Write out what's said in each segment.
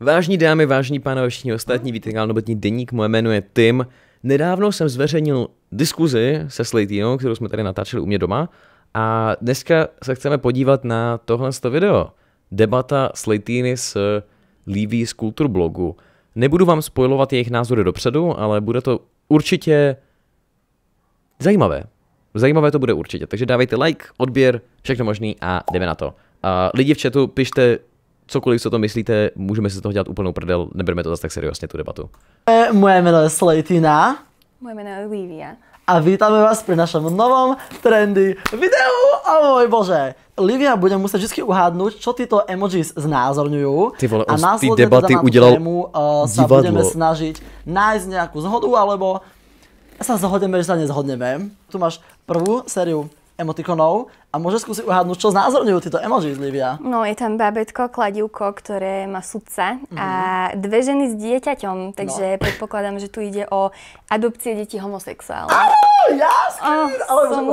Vážní dámy, vážní pánové, všichni ostatní, víte, na nobotní deník, moje jméno je Tim. Nedávno jsem zveřejnil diskuzi se Slatino, kterou jsme tady natáčeli u mě doma a dneska se chceme podívat na tohle video. Debata Slatiny s Levy z Kultur blogu. Nebudu vám spojovat jejich názory dopředu, ale bude to určitě zajímavé. Zajímavé to bude určitě, takže dávejte like, odběr, všechno možný a jdeme na to. A lidi v chatu, pište cokoliv, co to myslíte, můžeme si z toho dělat úplnou prdel, nebereme to zase tak seriózně, tu debatu. Eh, moje jméno je Slejtina. Moje jméno je Olivia. A vítáme vás při našem novom trendy videu. O můj bože! Livia bude muset vždycky uhádnout, co tyto emojis znázorňují. Ty vole, a ty debaty teda debaty udělal tému, uh, eh, sa divadlo. budeme snažit najít nějakou zhodu, alebo se zhodneme, že se nezhodneme. Tu máš prvú sériu emotikonov a môže skúsiť uhádnuť, čo znázorňujú títo emoji, Livia. No, je tam babetko, kladivko, ktoré má sudca mm-hmm. a mhm. dve ženy s dieťaťom, takže no. predpokladám, že tu ide o adopcie detí homosexuálov. Jasný, oh, ale som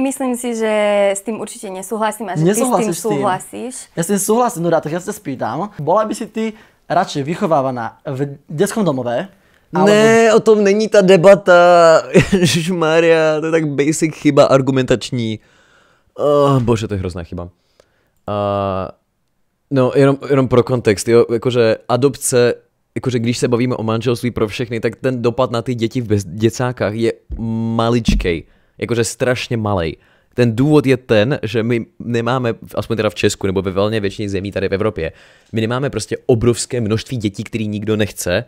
Myslím si, že s tým určite nesúhlasím a že Nesúhlasíš ty s tým súhlasíš. Ja s tým súhlasím, no tak ja sa spýtam. Bola by si ty radšej vychovávaná v detskom domove, ale ne, o tom není ta debata. Maria, to je tak basic chyba argumentační. Oh, bože, to je hrozná chyba. Uh, no, jenom, jenom pro kontext, jo, jakože adopce, jakože když se bavíme o manželství pro všechny, tak ten dopad na ty děti v děcákách je maličkej, jakože strašně malej. Ten důvod je ten, že my nemáme, aspoň teda v Česku nebo ve velmi většině zemí tady v Evropě, my nemáme prostě obrovské množství dětí, který nikdo nechce,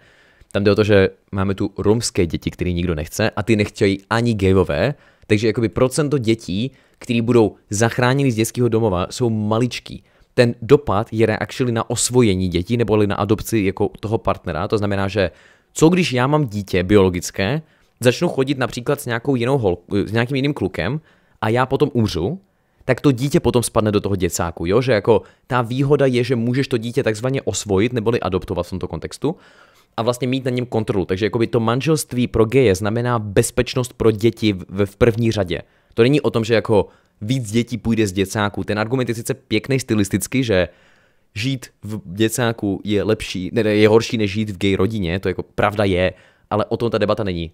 tam jde o to, že máme tu romské děti, které nikdo nechce a ty nechtějí ani gejové, takže jakoby procento dětí, které budou zachráněny z dětského domova, jsou maličký. Ten dopad je reakčili na osvojení dětí neboli na adopci jako toho partnera. To znamená, že co když já mám dítě biologické, začnu chodit například s, nějakou jinou holku, s nějakým jiným klukem a já potom umřu, tak to dítě potom spadne do toho děcáku, jo? že jako ta výhoda je, že můžeš to dítě takzvaně osvojit neboli adoptovat v tomto kontextu a vlastně mít na něm kontrolu. Takže jakoby to manželství pro geje znamená bezpečnost pro děti v, v první řadě. To není o tom, že jako víc dětí půjde z děcáku. Ten argument je sice pěkný stylisticky, že žít v děcáku je lepší, ne, je horší než žít v gay rodině, to jako pravda je, ale o tom ta debata není.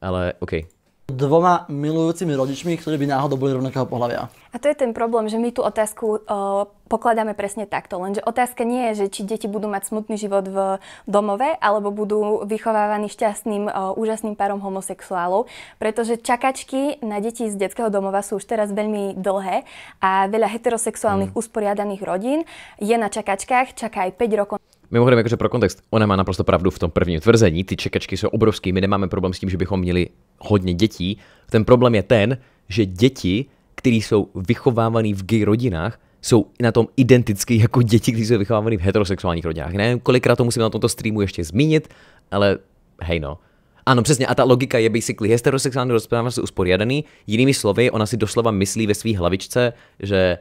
Ale Okay dvoma milujúcimi rodičmi, ktorí by náhodou boli rovnakého pohľavia. A to je ten problém, že my tú otázku uh, pokladáme presne takto, lenže otázka nie je, že či deti budú mať smutný život v domove, alebo budú vychovávaní šťastným, uh, úžasným párom homosexuálov, pretože čakačky na deti z detského domova sú už teraz veľmi dlhé a veľa heterosexuálnych mm. usporiadaných rodín je na čakačkách, čaká aj 5 rokov. Mimochodem, jakože pro kontext, ona má naprosto pravdu v tom prvním tvrzení. Ty čekačky jsou obrovské. my nemáme problém s tím, že bychom měli hodně dětí. Ten problém je ten, že děti, které jsou vychovávané v gay rodinách, jsou na tom identicky jako děti, kteří jsou vychovávané v heterosexuálních rodinách. Ne, kolikrát to musím na tomto streamu ještě zmínit, ale hej no. Ano, přesně, a ta logika je basically heterosexuální rozprávání se usporiadaný. Jinými slovy, ona si doslova myslí ve své hlavičce, že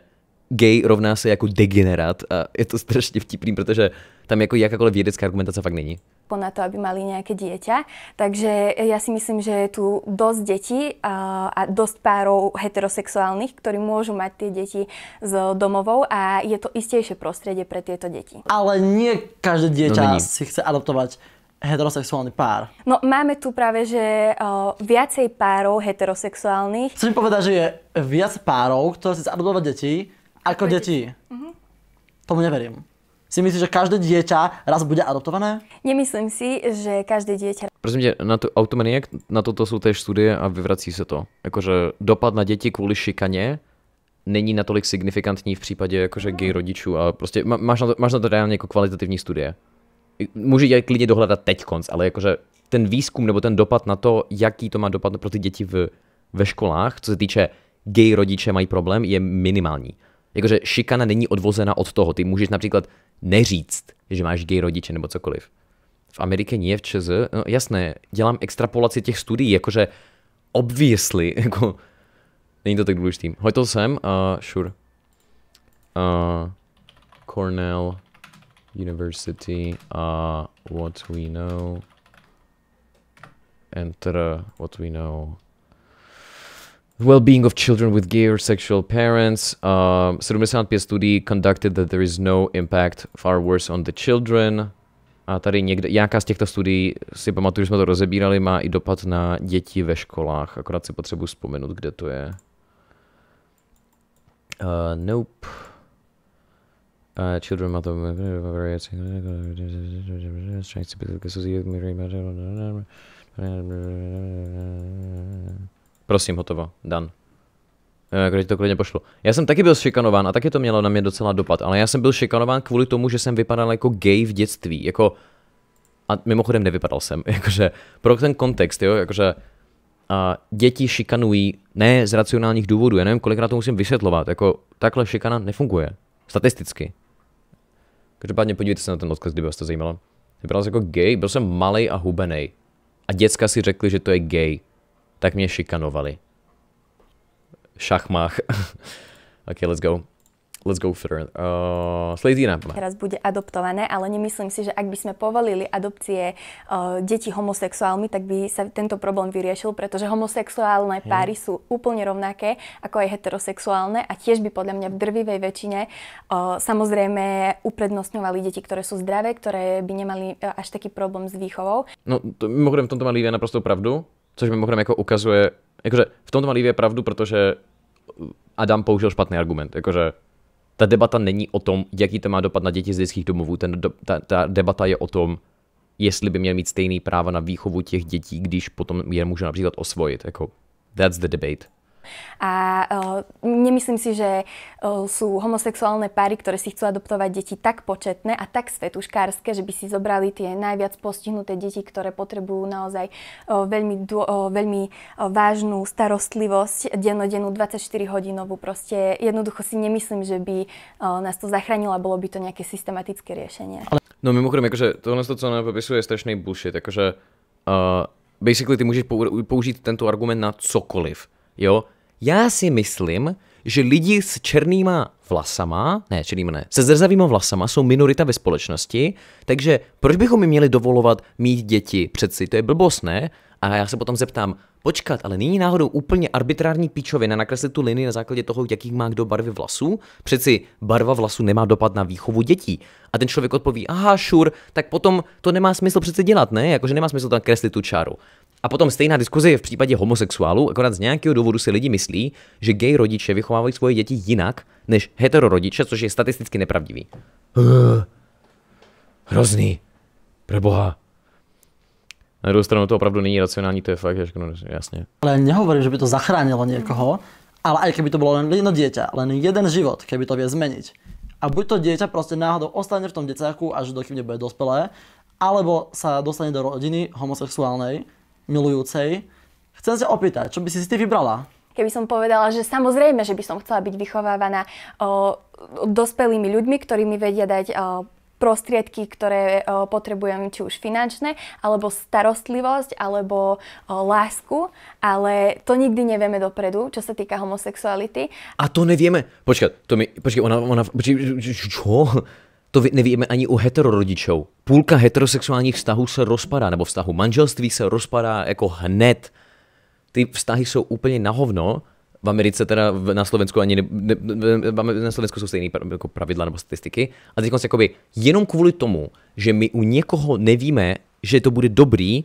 gay rovná se jako degenerát a je to strašně vtipný, protože tam jako jakákoliv vědecká argumentace fakt není. Na to, aby mali nějaké dieťa. Takže já si myslím, že je tu dost dětí a, a dost párov heterosexuálních, kteří můžou mít ty děti s domovou a je to jistější prostředí pro tyto děti. Ale nie každé no dieťa no, si chce adoptovat heterosexuální pár. No máme tu právě, že o, eh, viacej párov Chci mi povedať, že je viac párov, které si adoptovat děti? ako deti. Uh-huh. Tomu neverím. Si myslíš, že každé dieťa raz bude adoptované? Nemyslím si, že každé dieťa... Prosím tě, na tu automaniak, na toto jsou též studie a vyvrací se to. Jakože dopad na děti kvůli šikaně není natolik signifikantní v případě jakože mhm. gay rodičů a prostě máš, na to, máš na to reálně jako kvalitativní studie. Může je klidně dohledat teď konc, ale jakože ten výzkum nebo ten dopad na to, jaký to má dopad pro ty děti v, ve školách, co se týče gay rodiče mají problém, je minimální jakože šikana není odvozena od toho. Ty můžeš například neříct, že máš gay rodiče nebo cokoliv. V Americe nie, v ČZ, no jasné, dělám extrapolaci těch studií, jakože obviously, jako není to tak důležitý. Hoď to sem, uh, sure. Uh, Cornell University, uh, what we know, enter what we know, well-being of children with gay or sexual parents. Um, 75 studií conducted that there is no impact far worse on the children. A tady někde, nějaká z těchto studií, si pamatuju, že jsme to rozebírali, má i dopad na děti ve školách. Akorát si potřebuji vzpomenout, kde to je. Uh, nope. Uh, children matter to be Prosím, hotovo, Dan. Kdo ti to klidně pošlo. Já jsem taky byl šikanován a taky to mělo na mě docela dopad, ale já jsem byl šikanován kvůli tomu, že jsem vypadal jako gay v dětství, jako... A mimochodem nevypadal jsem, jakože pro ten kontext, jo, jakože a děti šikanují ne z racionálních důvodů, já nevím, kolikrát to musím vysvětlovat, jako takhle šikana nefunguje, statisticky. Každopádně podívejte se na ten odkaz, kdyby vás to zajímalo. Vypadal jsem jako gay, byl jsem malý a hubený. A děcka si řekli, že to je gay tak mě šikanovali. Šachmách. ok, let's go. Let's go further. Uh, eh, Slezína. Teraz bude adoptované, ale nemyslím si, že ak by sme povolili adopcie uh, detí homosexuálmi, tak by sa tento problém vyriešil, pretože homosexuálne hmm. páry sú úplne rovnaké ako aj heterosexuálne a tiež by podľa mňa v drvivej väčšine uh, samozrejme uprednostňovali deti, ktoré sú zdravé, ktoré by nemali uh, až taký problém s výchovou. No, to, mimochodem v tomto má Lívia naprosto pravdu. Což mimochodem jako ukazuje, jakože v tomto malý je pravdu, protože Adam použil špatný argument, jakože ta debata není o tom, jaký to má dopad na děti z dětských domovů, ten, do, ta, ta debata je o tom, jestli by měl mít stejný práva na výchovu těch dětí, když potom je může například osvojit, jako that's the debate. A uh, nemyslím si, že uh, sú homosexuálne páry, ktoré si chcú adoptovať deti tak početné a tak svetuškárske, že by si zobrali tie najviac postihnuté deti, ktoré potrebujú naozaj uh, veľmi, uh, veľmi uh, vážnu starostlivosť, dennodennú 24-hodinovú. Proste jednoducho si nemyslím, že by uh, nás to zachránilo a bolo by to nejaké systematické riešenie. Ale... No mimochodem, jakože tohle, to, co ona popisuje, je strašný bullshit. Jakože uh, basically ty můžeš použít tento argument na cokoliv. Jo, já si myslím, že lidi s černýma vlasama, ne, čili ne, se zrzavýma vlasama jsou minorita ve společnosti, takže proč bychom mi měli dovolovat mít děti? Přeci to je blbost, ne? A já se potom zeptám, počkat, ale není náhodou úplně arbitrární píčovina nakreslit tu linii na základě toho, jaký má kdo barvy vlasů? Přeci barva vlasů nemá dopad na výchovu dětí. A ten člověk odpoví, aha, šur, sure, tak potom to nemá smysl přece dělat, ne? Jakože nemá smysl tam kreslit tu čáru. A potom stejná diskuze je v případě homosexuálů, akorát z nějakého důvodu si lidi myslí, že gay rodiče vychovávají svoje děti jinak, než heterorodiče, což je statisticky nepravdivý. Eh, hrozný. Preboha. Na druhou stranu to opravdu není racionální, to je fakt, že no, jasně. Ale nehovorím, že by to zachránilo někoho, ale i kdyby to bylo len jedno dítě, len jeden život, kdyby to vie změnit. A buď to dítě prostě náhodou ostane v tom decáku, až dokým bude dospělé, alebo sa dostane do rodiny homosexuální milující. Chcem se opýtať, čo by si si ty vybrala? keby som povedala, že samozrejme, že by som chcela byť vychovávaná o, dospelými ľuďmi, ktorí mi vedia dať prostriedky, ktoré o, potrebujem, či už finančné, alebo starostlivosť, alebo o, lásku, ale to nikdy nevieme dopredu, čo sa týka homosexuality. A to nevieme. Počkat, to mi, počkej, ona, ona, počkej, čo? To nevíme ani u heterorodičov. Půlka heterosexuálních vztahů se rozpadá, nebo vztahu manželství se rozpadá jako hned ty vztahy jsou úplně na hovno, v Americe teda na Slovensku ani ne, ne, na Slovensku jsou stejné jako pravidla nebo statistiky. A teď jakoby jenom kvůli tomu, že my u někoho nevíme, že to bude dobrý,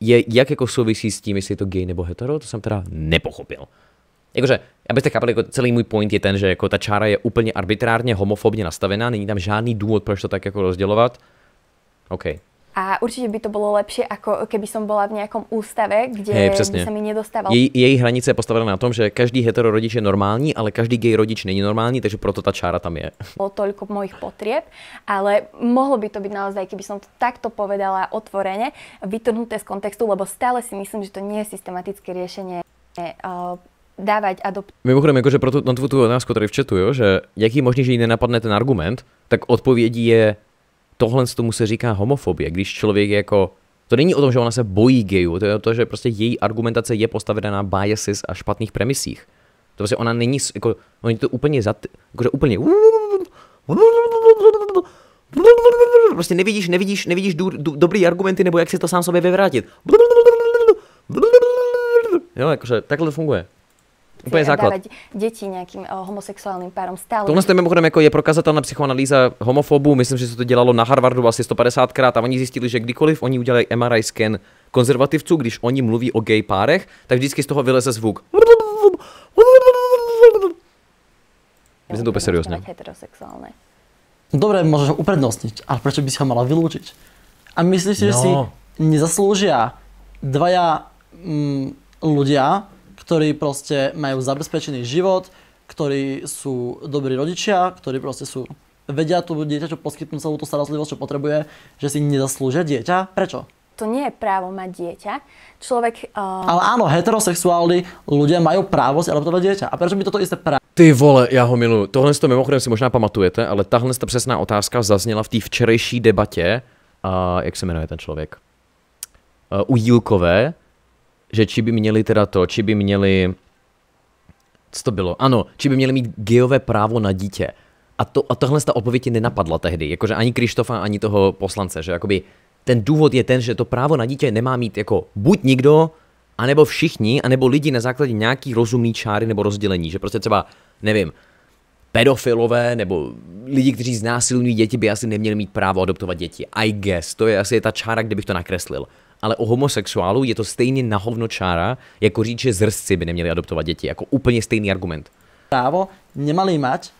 je jak jako souvisí s tím, jestli je to gay nebo hetero, to jsem teda nepochopil. Jakože, abyste chápali, jako celý můj point je ten, že jako ta čára je úplně arbitrárně homofobně nastavená, není tam žádný důvod, proč to tak jako rozdělovat. OK, a určitě by to bylo lepší, jako keby som bola v nějakom ústave, kde hey, by se mi nedostával. Jej, její hranice je postavena na tom, že každý hetero rodič je normální, ale každý gay rodič není normální, takže proto ta čára tam je. Bylo toľko mojich potrieb, ale mohlo by to být naozaj, keby som to takto povedala otvorene, vytrhnuté z kontextu, lebo stále si myslím, že to nie je systematické řešení eh, dávat adopt. Mimochodem, jakože pro tu, na tu, tu otázku tady v chatu, jo, že jaký možný, že jí nenapadne ten argument, tak odpovědí je Tohle tomu se říká homofobie, když člověk jako to není o tom, že ona se bojí gayů, to je o tom, že prostě její argumentace je postavena na biases a špatných premisích. To prostě ona není, jako, oni to úplně zat, jakože úplně prostě nevidíš, nevidíš, nevidíš dů, dů, dobrý argumenty, nebo jak si to sám sobě vyvrátit. Jo, jakože takhle to funguje. Úplně základ. dávat děti nějakým uh, homosexuálním párům stále. Tohle jste mimochodem jako je prokazatelná psychoanalýza homofobů. Myslím, že se to dělalo na Harvardu asi 150krát a oni zjistili, že kdykoliv oni udělají MRI scan konzervativců, když oni mluví o gay párech, tak vždycky z toho vyleze zvuk. Myslím to úplně seriózně. No dobré, můžeš ho uprednostnit, ale proč bys ho mala vyloučit? A myslíš si, no. že si no. nezaslouží dvaja mm, ľudia, ktorí proste majú zabezpečený život, ktorí sú dobrí rodičia, ktorí proste sú vedia tu čo poskytnú celú tú starostlivosť, čo potrebuje, že si nezaslúžia dieťa. Prečo? To nie je právo mať dieťa. Človek... Uh... Ale áno, heterosexuálni ľudia majú právo si adoptovať dieťa. A prečo by toto isté právo? Ty vole, já ho miluju. Tohle to mimochodem si možná pamatujete, ale tahle ta přesná otázka zazněla v té včerejší debatě, a jak se jmenuje ten člověk, eh, u Jílkové, že či by měli teda to, či by měli... Co to bylo? Ano, či by měli mít geové právo na dítě. A, to, a tohle ta odpověď nenapadla tehdy, jakože ani Krištofa, ani toho poslance, že jakoby ten důvod je ten, že to právo na dítě nemá mít jako buď nikdo, anebo všichni, anebo lidi na základě nějaký rozumný čáry nebo rozdělení, že prostě třeba, nevím, pedofilové nebo lidi, kteří znásilňují děti, by asi neměli mít právo adoptovat děti. I guess, to je asi ta čára, kde bych to nakreslil ale o homosexuálu je to stejně na hovno čára, jako říct, že zrzci by neměli adoptovat děti. Jako úplně stejný argument. Právo nemali mať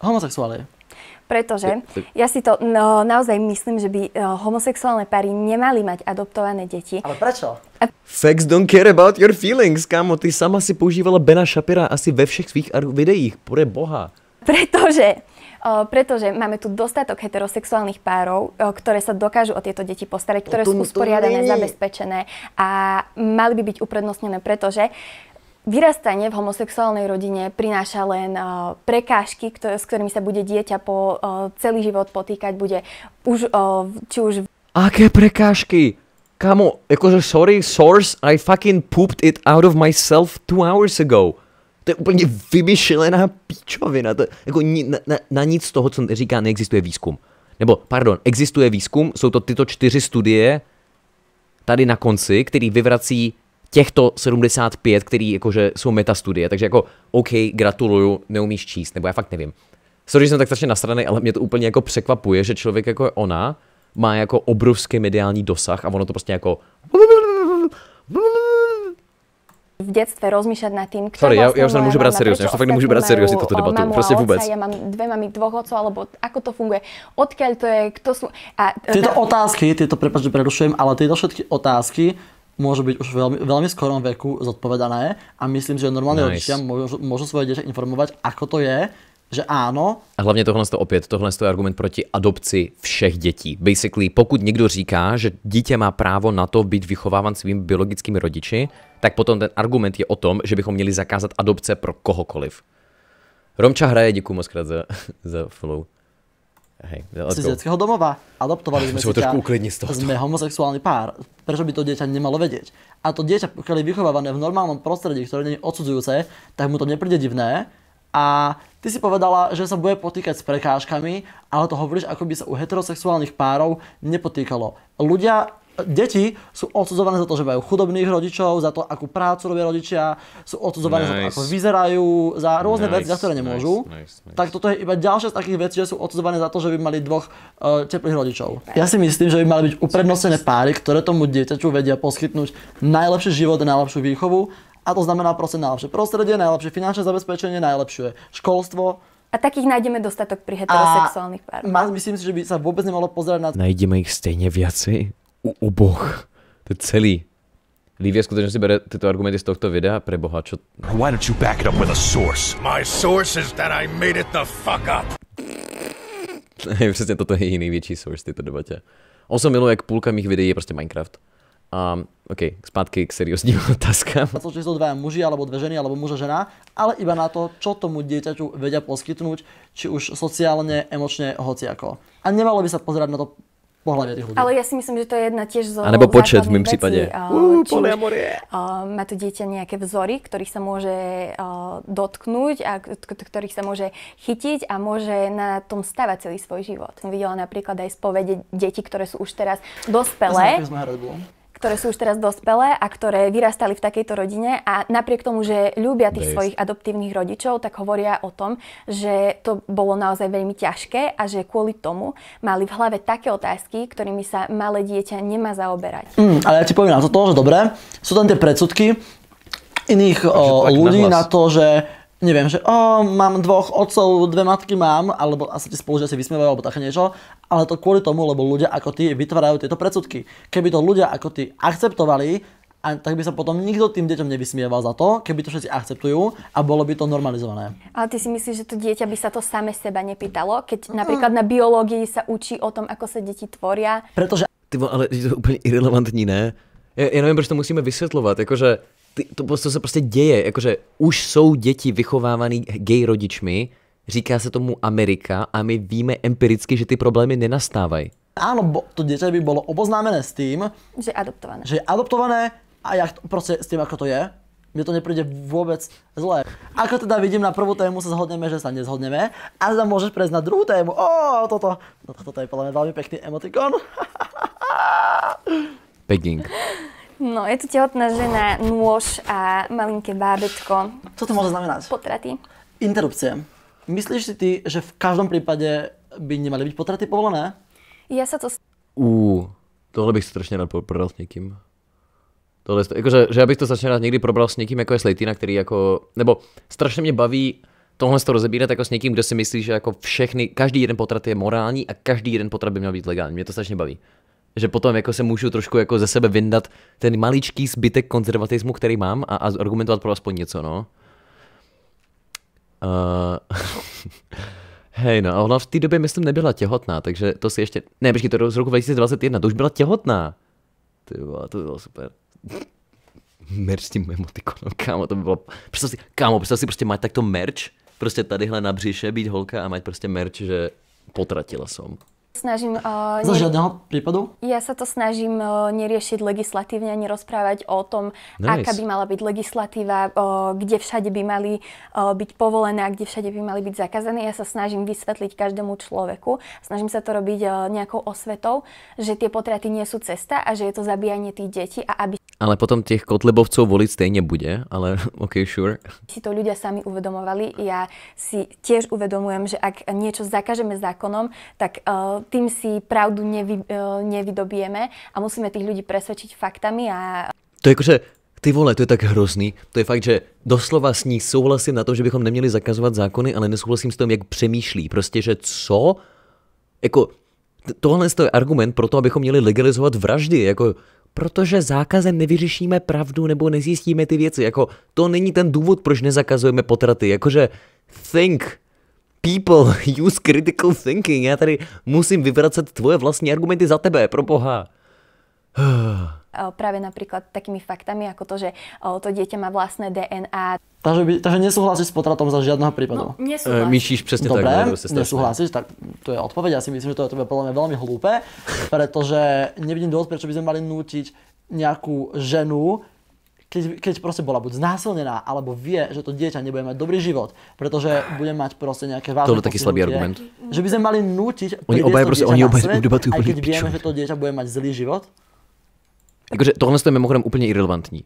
homosexuály. Pretože ja si to no, naozaj myslím, že by eh, homosexuálne páry nemali mať adoptované deti. Ale prečo? A... Facts don't care about your feelings, kámo. Ty sama si používala Bena Shapira asi ve všech svých videích. Pore boha. Pretože Eh, pretože máme tu dostatok heterosexuálnych párov, eh, ktoré sa dokážu o tieto deti postarať, ktoré sú usporiadané, zabezpečené a mali by byť uprednostnené, pretože Vyrastanie v homosexuálnej rodine prináša len uh, prekážky, ktoré, s ktorými sa bude dieťa po uh, celý život potýkať, bude už, uh, či už... Aké prekážky? Kamo, jakože sorry, source, I fucking pooped it out of myself two hours ago. To je úplně vymyšlená píčovina. To, jako ni, na, na, na nic z toho, co říká, neexistuje výzkum. Nebo, pardon, existuje výzkum, jsou to tyto čtyři studie tady na konci, který vyvrací těchto 75, který jakože jsou metastudie, takže jako OK, gratuluju, neumíš číst, nebo já fakt nevím. Sorry, že jsem tak strašně straně, ale mě to úplně jako překvapuje, že člověk jako je ona má jako obrovský mediální dosah a ono to prostě jako v dětství rozmýšlet nad tím, kdo Sorry, vlastně já, já už to nemůžu brát seriózně, já to fakt nemůžu brát seriózně tuto debatu, prostě vůbec. já mám dvě mami, dvoch otců, alebo ako to funguje, odkiaľ to je, kto jsou. A, tyto na... otázky, tyto, prepáč, že prerušujem, ale tyto všetky otázky může být už velmi, velmi skorom věku zodpovedané a myslím, že normální nice. rodičia můžu, můžu svoje děti informovat, ako to je, že ano. A hlavně tohle to opět, tohle je argument proti adopci všech dětí. Basically, pokud někdo říká, že dítě má právo na to být vychováván svými biologickými rodiči, tak potom ten argument je o tom, že bychom měli zakázat adopce pro kohokoliv. Romča hraje, děkuji moc krát za, za flow. Hej, z dětského domova. Adoptovali jsme si trošku uklidnit z toho. Jsme homosexuální pár. Proč by to dieťa nemalo vědět? A to dieťa, pokiaľ je vychovávané v normálnom prostředí, které není odsudzujúce, tak mu to nepríde divné a ty si povedala, že sa bude potýkať s prekážkami, ale to hovoríš, ako by sa u heterosexuálnych párov nepotýkalo. Ľudia deti sú odsudzované za to, že majú chudobných rodičov, za to, akú prácu robia rodičia, sú odsudzované nice. za to, ako vyzerajú, za rôzne nice. veci, za ktoré nemôžu. Nice, nice, nice. Tak toto je iba ďalšia z takých vecí, že sú odsudzované za to, že by mali dvoch uh, teplých rodičov. Ja si myslím, že by mali byť uprednostnené páry, ktoré tomu dieťaťu vedia poskytnúť najlepší život a najlepšiu výchovu a to znamená proste najlepšie prostredie, najlepšie finančné zabezpečenie, najlepšie školstvo. A takých nájdeme dostatok pri heterosexuálnych pár. Myslím si, že by sa vôbec nemalo pozerať na... Najdeme ich stejne viacej? U oboch. To je celý. Lívě skutečně bere tyto argumenty z tohto videa, boha, čo... Why don't you back it up with a source? My source is that I made it the fuck up. Přesně toto je jiný větší source v této debatě. On se miluje, jak půlka mých videí je prostě Minecraft. A OK, zpátky k seriózním otázkám. Často jsou dva muži, alebo dve ženy, alebo muž a žena, ale iba na to, čo tomu dieťaťu vedia poskytnúť, či už sociálne, emočne, hociako. A nemalo by sa pozerať na to pohlavě těch lidí. Ale já si myslím, že to je jedna těž z A nebo počet v mém případě. má to dítě nějaké vzory, kterých se může uh, dotknout a kterých se může chytit a může na tom stávat celý svůj život. Jsem viděla například aj spovede dětí, které jsou už teraz dospělé ktoré sú už teraz dospelé a ktoré vyrastali v takejto rodine a napriek tomu, že ľúbia tých Dej. svojich adoptívnych rodičov, tak hovoria o tom, že to bolo naozaj veľmi ťažké a že kvôli tomu mali v hlave také otázky, ktorými sa malé dieťa nemá zaoberať. Mm, ale ja ti poviem na to, že dobré, sú tam tie predsudky iných o, ľudí na, na to, že neviem, že o, mám dvoch otcov, dve matky mám, alebo asi ti spolužia si vysmievajú, alebo také niečo, ale to kvôli tomu, lebo ľudia ako ty vytvárajú tieto predsudky. Keby to ľudia ako ty akceptovali, a tak by sa potom nikto tým deťom nevysmieval za to, keby to všetci akceptujú a bolo by to normalizované. Ale ty si myslíš, že to dieťa by sa to same seba nepýtalo, keď mm. napríklad na biológii sa učí o tom, ako sa deti tvoria? Protože... Ty, ale je to úplně irrelevantní, ne? Já, ja nevím, proč to musíme vysvetľovať. jakože ty, to, to prostě se prostě děje, jakože už jsou děti vychovávaný gay rodičmi, říká se tomu Amerika a my víme empiricky, že ty problémy nenastávají. Ano, bo, to dítě by bylo oboznámené s tím, že je adoptované. Že je adoptované a jak to, prostě s tím, jak to je. Mně to nepríde vůbec zlé. Ako teda vidím, na prvou tému se zhodneme, že se nezhodneme. A teda můžeš přejít na druhou tému. O, oh, toto. No, toto je podle mě velmi pěkný emotikon. Pegging. No, je tu těhotná žena, nôž a malinké bábetko. Co to môže znamenat? Potraty. Interrupce. Myslíš si ty, že v každém případě by nemali být potraty povolené? Ja sa to... Uh, tohle bych strašně rád prodal s někým. Tohle, jakože, že já bych to strašně rád někdy probral s někým, jako je Slejtina, který jako, nebo strašně mě baví tohle to rozebírat jako s někým, kdo si myslí, že jako všechny, každý jeden potrat je morální a každý jeden potrat by měl být legální. Mě to strašně baví že potom jako se můžu trošku jako ze sebe vyndat ten maličký zbytek konzervatismu, který mám a, a argumentovat pro aspoň něco, no. Uh, hej, no, ona v té době, myslím, nebyla těhotná, takže to si ještě... Ne, počkej, to z roku 2021, to už byla těhotná. Ty vole, to bylo super. Merch s tím emotikonem, kámo, to by bylo... Představ si, kámo, představ si prostě mať takto merch, prostě tadyhle na břiše být holka a mať prostě merch, že potratila jsem snažím... Uh, Za ne... žiadneho prípadu? Ja sa to snažím uh, eh, neriešiť legislatívne ani rozprávať o tom, nice. aká by mala byť legislatíva, uh, eh, kde všade by mali uh, byť povolené a kde všade by mali byť zakázané. Ja sa snažím vysvetliť každému človeku. Snažím sa to robiť uh, nejakou osvetou, že tie potraty nie sú cesta a že je to zabíjanie tých detí a aby ale potom tých kotlebovcov voliť stejne bude, ale OK, sure. Si to ľudia sami uvedomovali. Ja si tiež uvedomujem, že ak niečo zakažeme zákonom, tak uh, tým si pravdu nevy, uh, nevydobijeme a musíme tých ľudí presvedčiť faktami a... To je jakože ty vole, to je tak hrozný. To je fakt, že doslova s ní souhlasím na to, že bychom neměli zakazovat zákony, ale nesouhlasím s tím, jak přemýšlí. Prostě, že co? Jako, tohle je argument pro to, abychom měli legalizovat vraždy. Jako, protože zákazem nevyřešíme pravdu nebo nezjistíme ty věci. Jako to není ten důvod, proč nezakazujeme potraty. Jakože think, people, use critical thinking. Já tady musím vyvracet tvoje vlastní argumenty za tebe, pro boha. Eh, práve napríklad takými faktami, ako to, že eh, to dieťa má vlastné DNA. Takže, by, takže nesúhlasíš s potratom za žiadného prípadu? No, eh, nesouhlasíš. E, myšíš presne Dobre, tak. Dobre, nesúhlasíš, tak to je odpoveď. Ja si myslím, že to je to podľa mňa veľmi hlúpe, pretože nevidím dôvod, prečo by sme mali nútiť nejakú ženu, keď, keď proste bola buď znásilnená, alebo vie, že to dieťa nebude mať dobrý život, pretože bude mať proste nejaké vážne To je taký slabý argument. Že by sme mali nútiť oni obaj, proste, oni obaj, svet, obaje, aj keď vieme, že to dieťa bude mať zlý život. Jakože tohle je mimochodem úplně irrelevantní.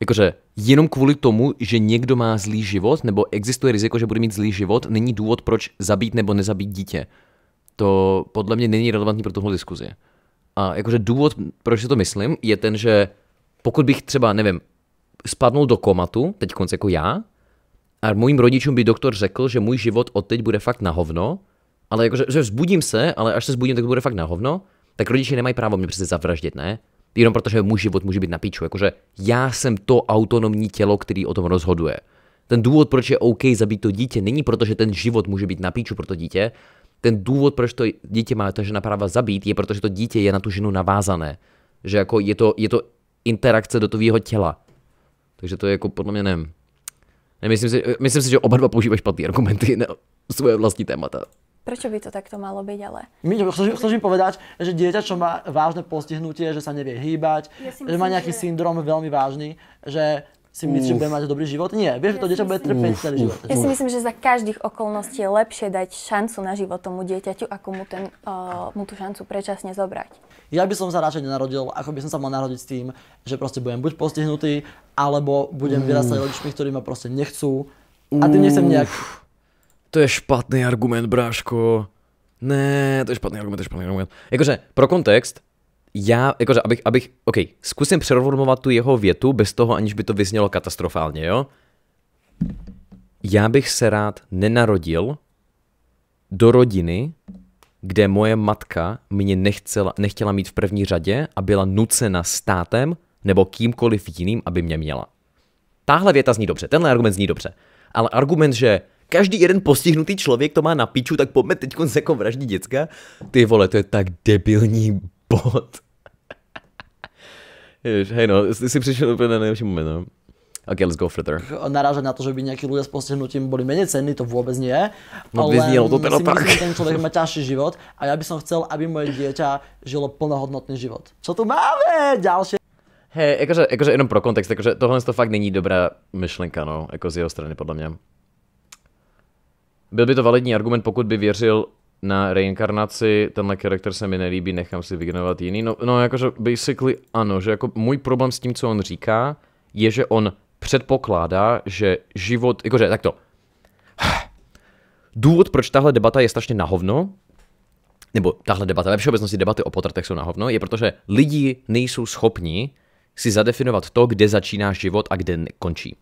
Jakože jenom kvůli tomu, že někdo má zlý život, nebo existuje riziko, že bude mít zlý život, není důvod, proč zabít nebo nezabít dítě. To podle mě není relevantní pro tuhle diskuzi. A jakože důvod, proč si to myslím, je ten, že pokud bych třeba, nevím, spadnul do komatu, teď konce jako já, a mojím rodičům by doktor řekl, že můj život od teď bude fakt na hovno, ale jakože že vzbudím se, ale až se zbudím, tak to bude fakt na hovno, tak rodiče nemají právo mě přece zavraždit, ne? Jenom protože můj život může být na píču. Jakože já jsem to autonomní tělo, který o tom rozhoduje. Ten důvod, proč je OK zabít to dítě, není proto, že ten život může být na píču pro to dítě. Ten důvod, proč to dítě má ta žena práva zabít, je proto, že to dítě je na tu ženu navázané. Že jako je to, je to interakce do toho těla. Takže to je jako podle mě nevím. myslím si, myslím si, že oba dva používají špatné argumenty na svoje vlastní témata. Prečo by to takto malo byť ale? My, chceš, chcem mi povedať, že dieťa, čo má vážne postihnutie, že sa nevie hýbať, ja myslím, že má nejaký že... syndrom veľmi vážny, že si myslíš, že bude mať dobrý život? Nie, vieš, že ja to dieťa bude trpieť celý život. Ja si myslím, že za každých okolností je lepšie dať šancu na život tomu dieťaťu, ako mu, ten, uh, mu tú šancu predčasne zobrať. Ja by som sa radšej nenarodil, ako by som sa mal narodiť s tým, že proste budem buď postihnutý, alebo budem mm. vyrastať rodičmi, ktorí ma proste nechcú. A tým nechcem nejak to je špatný argument, bráško. Ne, to je špatný argument, to je špatný argument. Jakože, pro kontext, já, jakože, abych, abych, ok, zkusím přerovnovat tu jeho větu bez toho, aniž by to vyznělo katastrofálně, jo? Já bych se rád nenarodil do rodiny, kde moje matka mě nechcela, nechtěla mít v první řadě a byla nucena státem nebo kýmkoliv jiným, aby mě měla. Táhle věta zní dobře, tenhle argument zní dobře. Ale argument, že každý jeden postihnutý člověk to má na piču, tak pojďme teď se jako vraždí děcka. Ty vole, to je tak debilní bod. Jež, hej no, jsi si přišel úplně na nejlepší moment, no. OK, let's go further. Narážať na to, že by nějaký lidé s postihnutím byli méně cenní, to vůbec nie. No ale vyznielo to teda tak. Myslím, že ten člověk má těžší život a já bych chcel, aby moje dieťa žilo plnohodnotný život. Co tu máme? Další. Hej, jakože, jakože jenom pro kontext, jakože tohle to fakt není dobrá myšlenka, no, jako z jeho strany, podle mě. Byl by to validní argument, pokud by věřil na reinkarnaci, tenhle charakter se mi nelíbí, nechám si vygenovat jiný. No, no jakože basically ano, že jako můj problém s tím, co on říká, je, že on předpokládá, že život, jakože takto. Důvod, proč tahle debata je strašně na hovno, nebo tahle debata, ve všeobecnosti debaty o potratech jsou na hovno, je protože lidi nejsou schopni si zadefinovat to, kde začíná život a kde končí.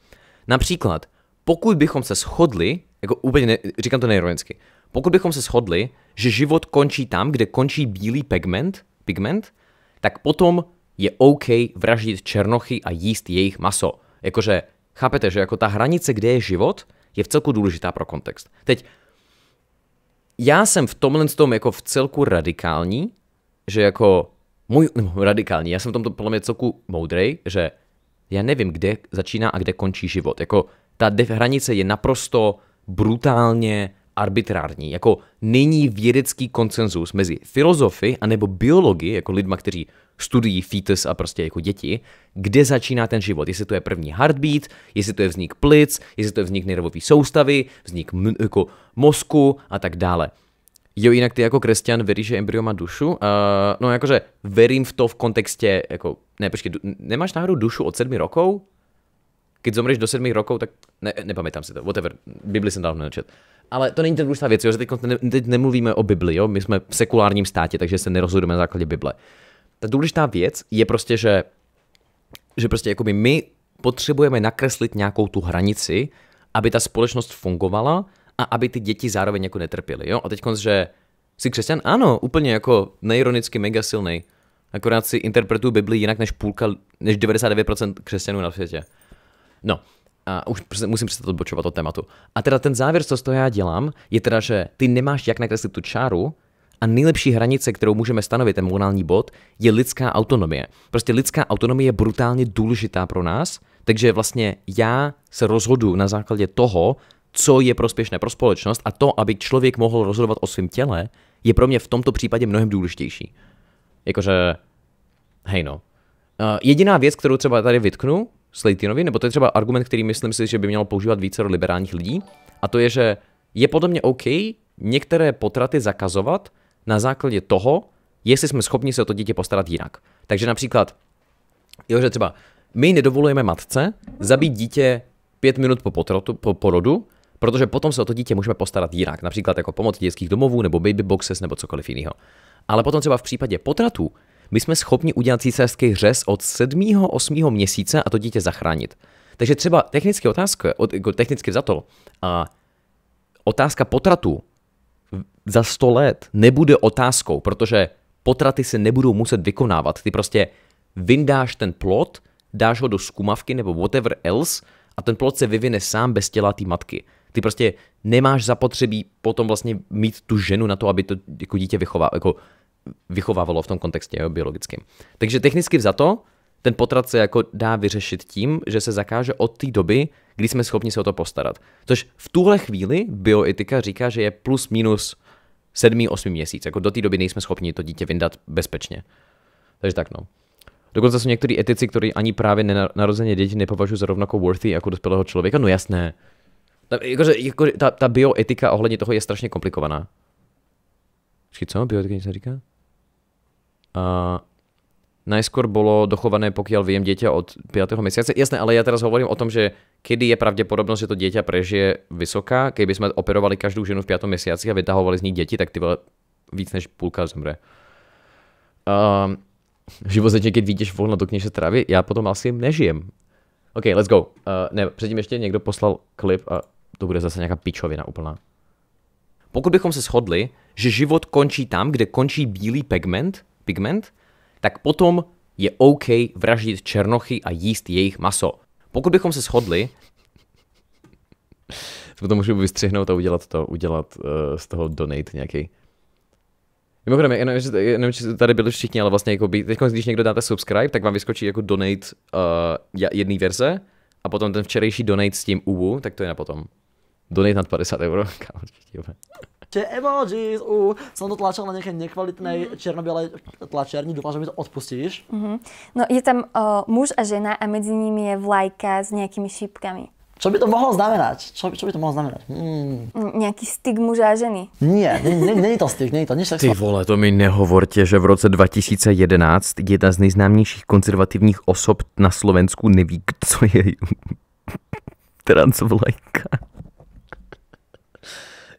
Například, pokud bychom se shodli, jako úplně ne, říkám to neironicky, pokud bychom se shodli, že život končí tam, kde končí bílý pigment, pigment, tak potom je OK vraždit černochy a jíst jejich maso. Jakože, chápete, že jako ta hranice, kde je život, je v celku důležitá pro kontext. Teď, já jsem v tomhle tom jako v celku radikální, že jako můj, no, radikální, já jsem v tomto podle mě celku moudrej, že já nevím, kde začíná a kde končí život. Jako ta hranice je naprosto brutálně arbitrární. Jako není vědecký konsenzus mezi filozofy anebo biologi, jako lidma, kteří studují fetus a prostě jako děti, kde začíná ten život. Jestli to je první heartbeat, jestli to je vznik plic, jestli to je vznik nervové soustavy, vznik m- jako mozku a tak dále. Jo, jinak ty jako křesťan veríš, že embryo má dušu? Uh, no jakože verím v to v kontextě, jako, ne, počkej, du- nemáš náhodou dušu od sedmi rokov? Keď zomřeš do sedmi rokov, tak ne, nepamětám si to, whatever, Bibli jsem dávno nečet. Ale to není ten důležitá věc, jo, že teď, ne, teď nemluvíme o Bibli, jo, my jsme v sekulárním státě, takže se nerozhodujeme na základě Bible. Ta důležitá věc je prostě, že, že prostě jakoby my potřebujeme nakreslit nějakou tu hranici, aby ta společnost fungovala a aby ty děti zároveň jako netrpěly, jo. A teď, že jsi křesťan? Ano, úplně jako neironicky mega silný. Akorát si interpretuju Bibli jinak než půlka, než 99% křesťanů na světě. No, a už musím přestat odbočovat od tématu. A teda ten závěr, co z toho já dělám, je teda, že ty nemáš jak nakreslit tu čáru, a nejlepší hranice, kterou můžeme stanovit, ten morální bod, je lidská autonomie. Prostě lidská autonomie je brutálně důležitá pro nás, takže vlastně já se rozhodu na základě toho, co je prospěšné pro společnost a to, aby člověk mohl rozhodovat o svém těle, je pro mě v tomto případě mnohem důležitější. Jakože, hej no. Uh, jediná věc, kterou třeba tady vytknu, Slatinovi, nebo to je třeba argument, který myslím si, že by měl používat více do liberálních lidí, a to je, že je podle mě OK některé potraty zakazovat na základě toho, jestli jsme schopni se o to dítě postarat jinak. Takže například, jo, že třeba my nedovolujeme matce zabít dítě pět minut po, potrotu, po porodu, protože potom se o to dítě můžeme postarat jinak, například jako pomoc dětských domovů nebo baby boxes nebo cokoliv jiného. Ale potom třeba v případě potratů my jsme schopni udělat císařský řez od 7. 8. měsíce a to dítě zachránit. Takže třeba technické otázka, jako technicky to, a otázka potratu za 100 let nebude otázkou, protože potraty se nebudou muset vykonávat. Ty prostě vyndáš ten plot, dáš ho do skumavky nebo whatever else a ten plot se vyvine sám bez těla té matky. Ty prostě nemáš zapotřebí potom vlastně mít tu ženu na to, aby to jako dítě vychová, jako vychovávalo v tom kontextě jo, biologickým. Takže technicky vzato, ten potrat se jako dá vyřešit tím, že se zakáže od té doby, kdy jsme schopni se o to postarat. Což v tuhle chvíli bioetika říká, že je plus minus 7-8 měsíc. Jako do té doby nejsme schopni to dítě vyndat bezpečně. Takže tak no. Dokonce jsou některý etici, kteří ani právě narozeně děti nepovažují za rovnako worthy jako dospělého člověka. No jasné. Ta, jakože, jako, ta, ta bioetika ohledně toho je strašně komplikovaná. Počkej, co? Bioetika nic neříká? Uh, najskôr bolo dochované, pokiaľ viem, dieťa od 5. mesiaca. Jasné, ale ja teraz hovorím o tom, že kedy je pravdepodobnosť, že to dieťa prežije vysoká. Keby sme operovali každú ženu v 5. mesiaci a vytahovali z nich deti, tak ty vole víc než půlka zemře. Um, živozečně, keď vidíš volno do kniže trávy, já potom asi nežijem. OK, let's go. Uh, ne, předtím ještě někdo poslal klip a to bude zase nějaká pičovina úplná. Pokud bychom se shodli, že život končí tam, kde končí bílý pigment, pigment, tak potom je OK vraždit černochy a jíst jejich maso. Pokud bychom se shodli, potom můžu vystřihnout a udělat to, udělat uh, z toho donate nějaký. Mimochodem, jenom, jenom, tady byli všichni, ale vlastně jako by, teď, když někdo dáte subscribe, tak vám vyskočí jako donate uh, eh, jedné verze a potom ten včerejší donate s tím UU, tak to je na potom. Donate nad 50 euro, kámo, Tě emojis, u, som to tlačil na nejakej nekvalitnej mm. černobielej tlačiarni, dúfam, že mi to odpustíš. Mm -hmm. No je tam uh, muž a žena a mezi nimi je vlajka s nejakými šípkami. Co by to mohlo znamenat? Co, čo by to mohlo znamenať? Hmm. Mm, nějaký styk muža a ženy. Ne, není to styk, není to nic Ty vole, to mi nehovorte, že v roce 2011 jedna z nejznámějších konzervativních osob na Slovensku neví, co je transvlajka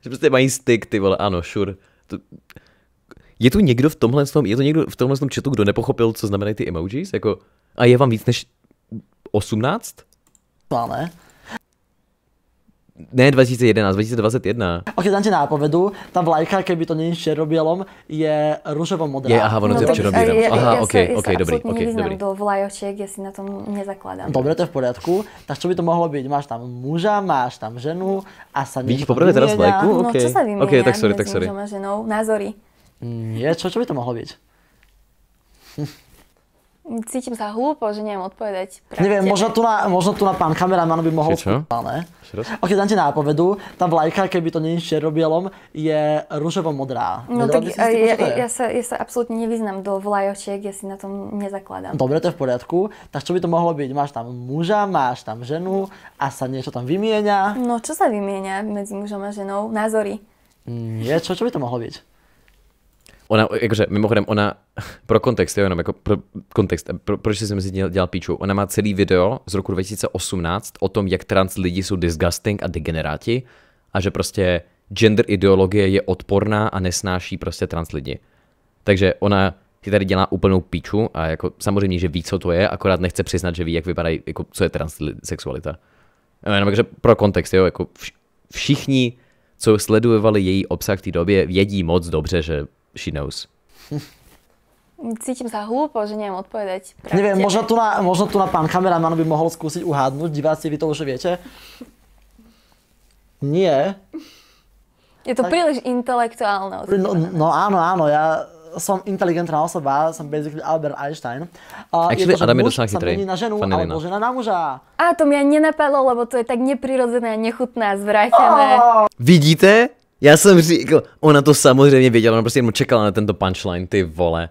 že prostě mají styk, ty vole, ano, sure. To... Je tu někdo v tomhle tom, je to někdo v tomhle tom chatu, kdo nepochopil, co znamenají ty emojis? Jako, a je vám víc než 18? Máme. Ne 2011, 2021. Ok, dám ti nápovedu. Tá vlajka, keby to není čerobielom, je růžovo modrá. Je, aha, ono no, je čerobielom. Aha, ja, ok, ja ok, dobrý, ok, dobrý. do vlajoček, já si na tom nezakladám. Dobre, to je v poriadku. Tak co by to mohlo být? Máš tam muža, máš tam ženu a sa Vidíš poprvé teraz vlajku? No, okay. No, čo sa vymieňa Ok, tak sorry, tak sorry. Názory. Nie, mm, čo, by to mohlo být? cítim sa hlúpo, že neviem odpovedať. Pravde. Neviem, možno tu, na, možno tu na pán kameraman by mohol... Čo? Ale... Ok, dám ti nápovedu. Tá vlajka, keby to není černobielom, je rúžovo-modrá. No tak si, e, ja, ja, ja, sa, ja sa absolútne nevyznam do vlajočiek, ja si na tom nezakladám. Dobre, to je v poriadku. Tak čo by to mohlo byť? Máš tam muža, máš tam ženu a sa niečo tam vymieňa? No čo sa vymieňa medzi mužom a ženou? Názory. Nie, čo, čo by to mohlo byť? Ona, jakože, mimochodem, ona, pro kontext, jo, jenom jako pro kontext, pro, proč jsem si dělal, dělal píču, ona má celý video z roku 2018 o tom, jak trans lidi jsou disgusting a degeneráti a že prostě gender ideologie je odporná a nesnáší prostě trans lidi. Takže ona si tady dělá úplnou píču a jako samozřejmě, že ví, co to je, akorát nechce přiznat, že ví, jak vypadají, jako, co je transsexualita. No, jenom takže pro kontext, jo, jako všichni, co sledovali její obsah v té době, vědí moc dobře, že she knows. Cítím sa hlupo, že neviem odpovedať. Nevím, Neviem, možno tu, na, možno tu na pán kameraman by mohol skúsiť uhádnuť. Diváci, vy to už viete. Nie. Je to tak... príliš intelektuálne. No, no áno, áno, ja som inteligentná osoba, som basically Albert Einstein. Uh, Actually, je to, Adam je docela chytrej. na ženu, ale alebo žena na muža. A to mě nenapadlo, lebo to je tak neprirodzené a nechutné a zvrátené. Oh! Vidíte? Já jsem říkal, ona to samozřejmě věděla, ona prostě jenom čekala na tento punchline, ty vole.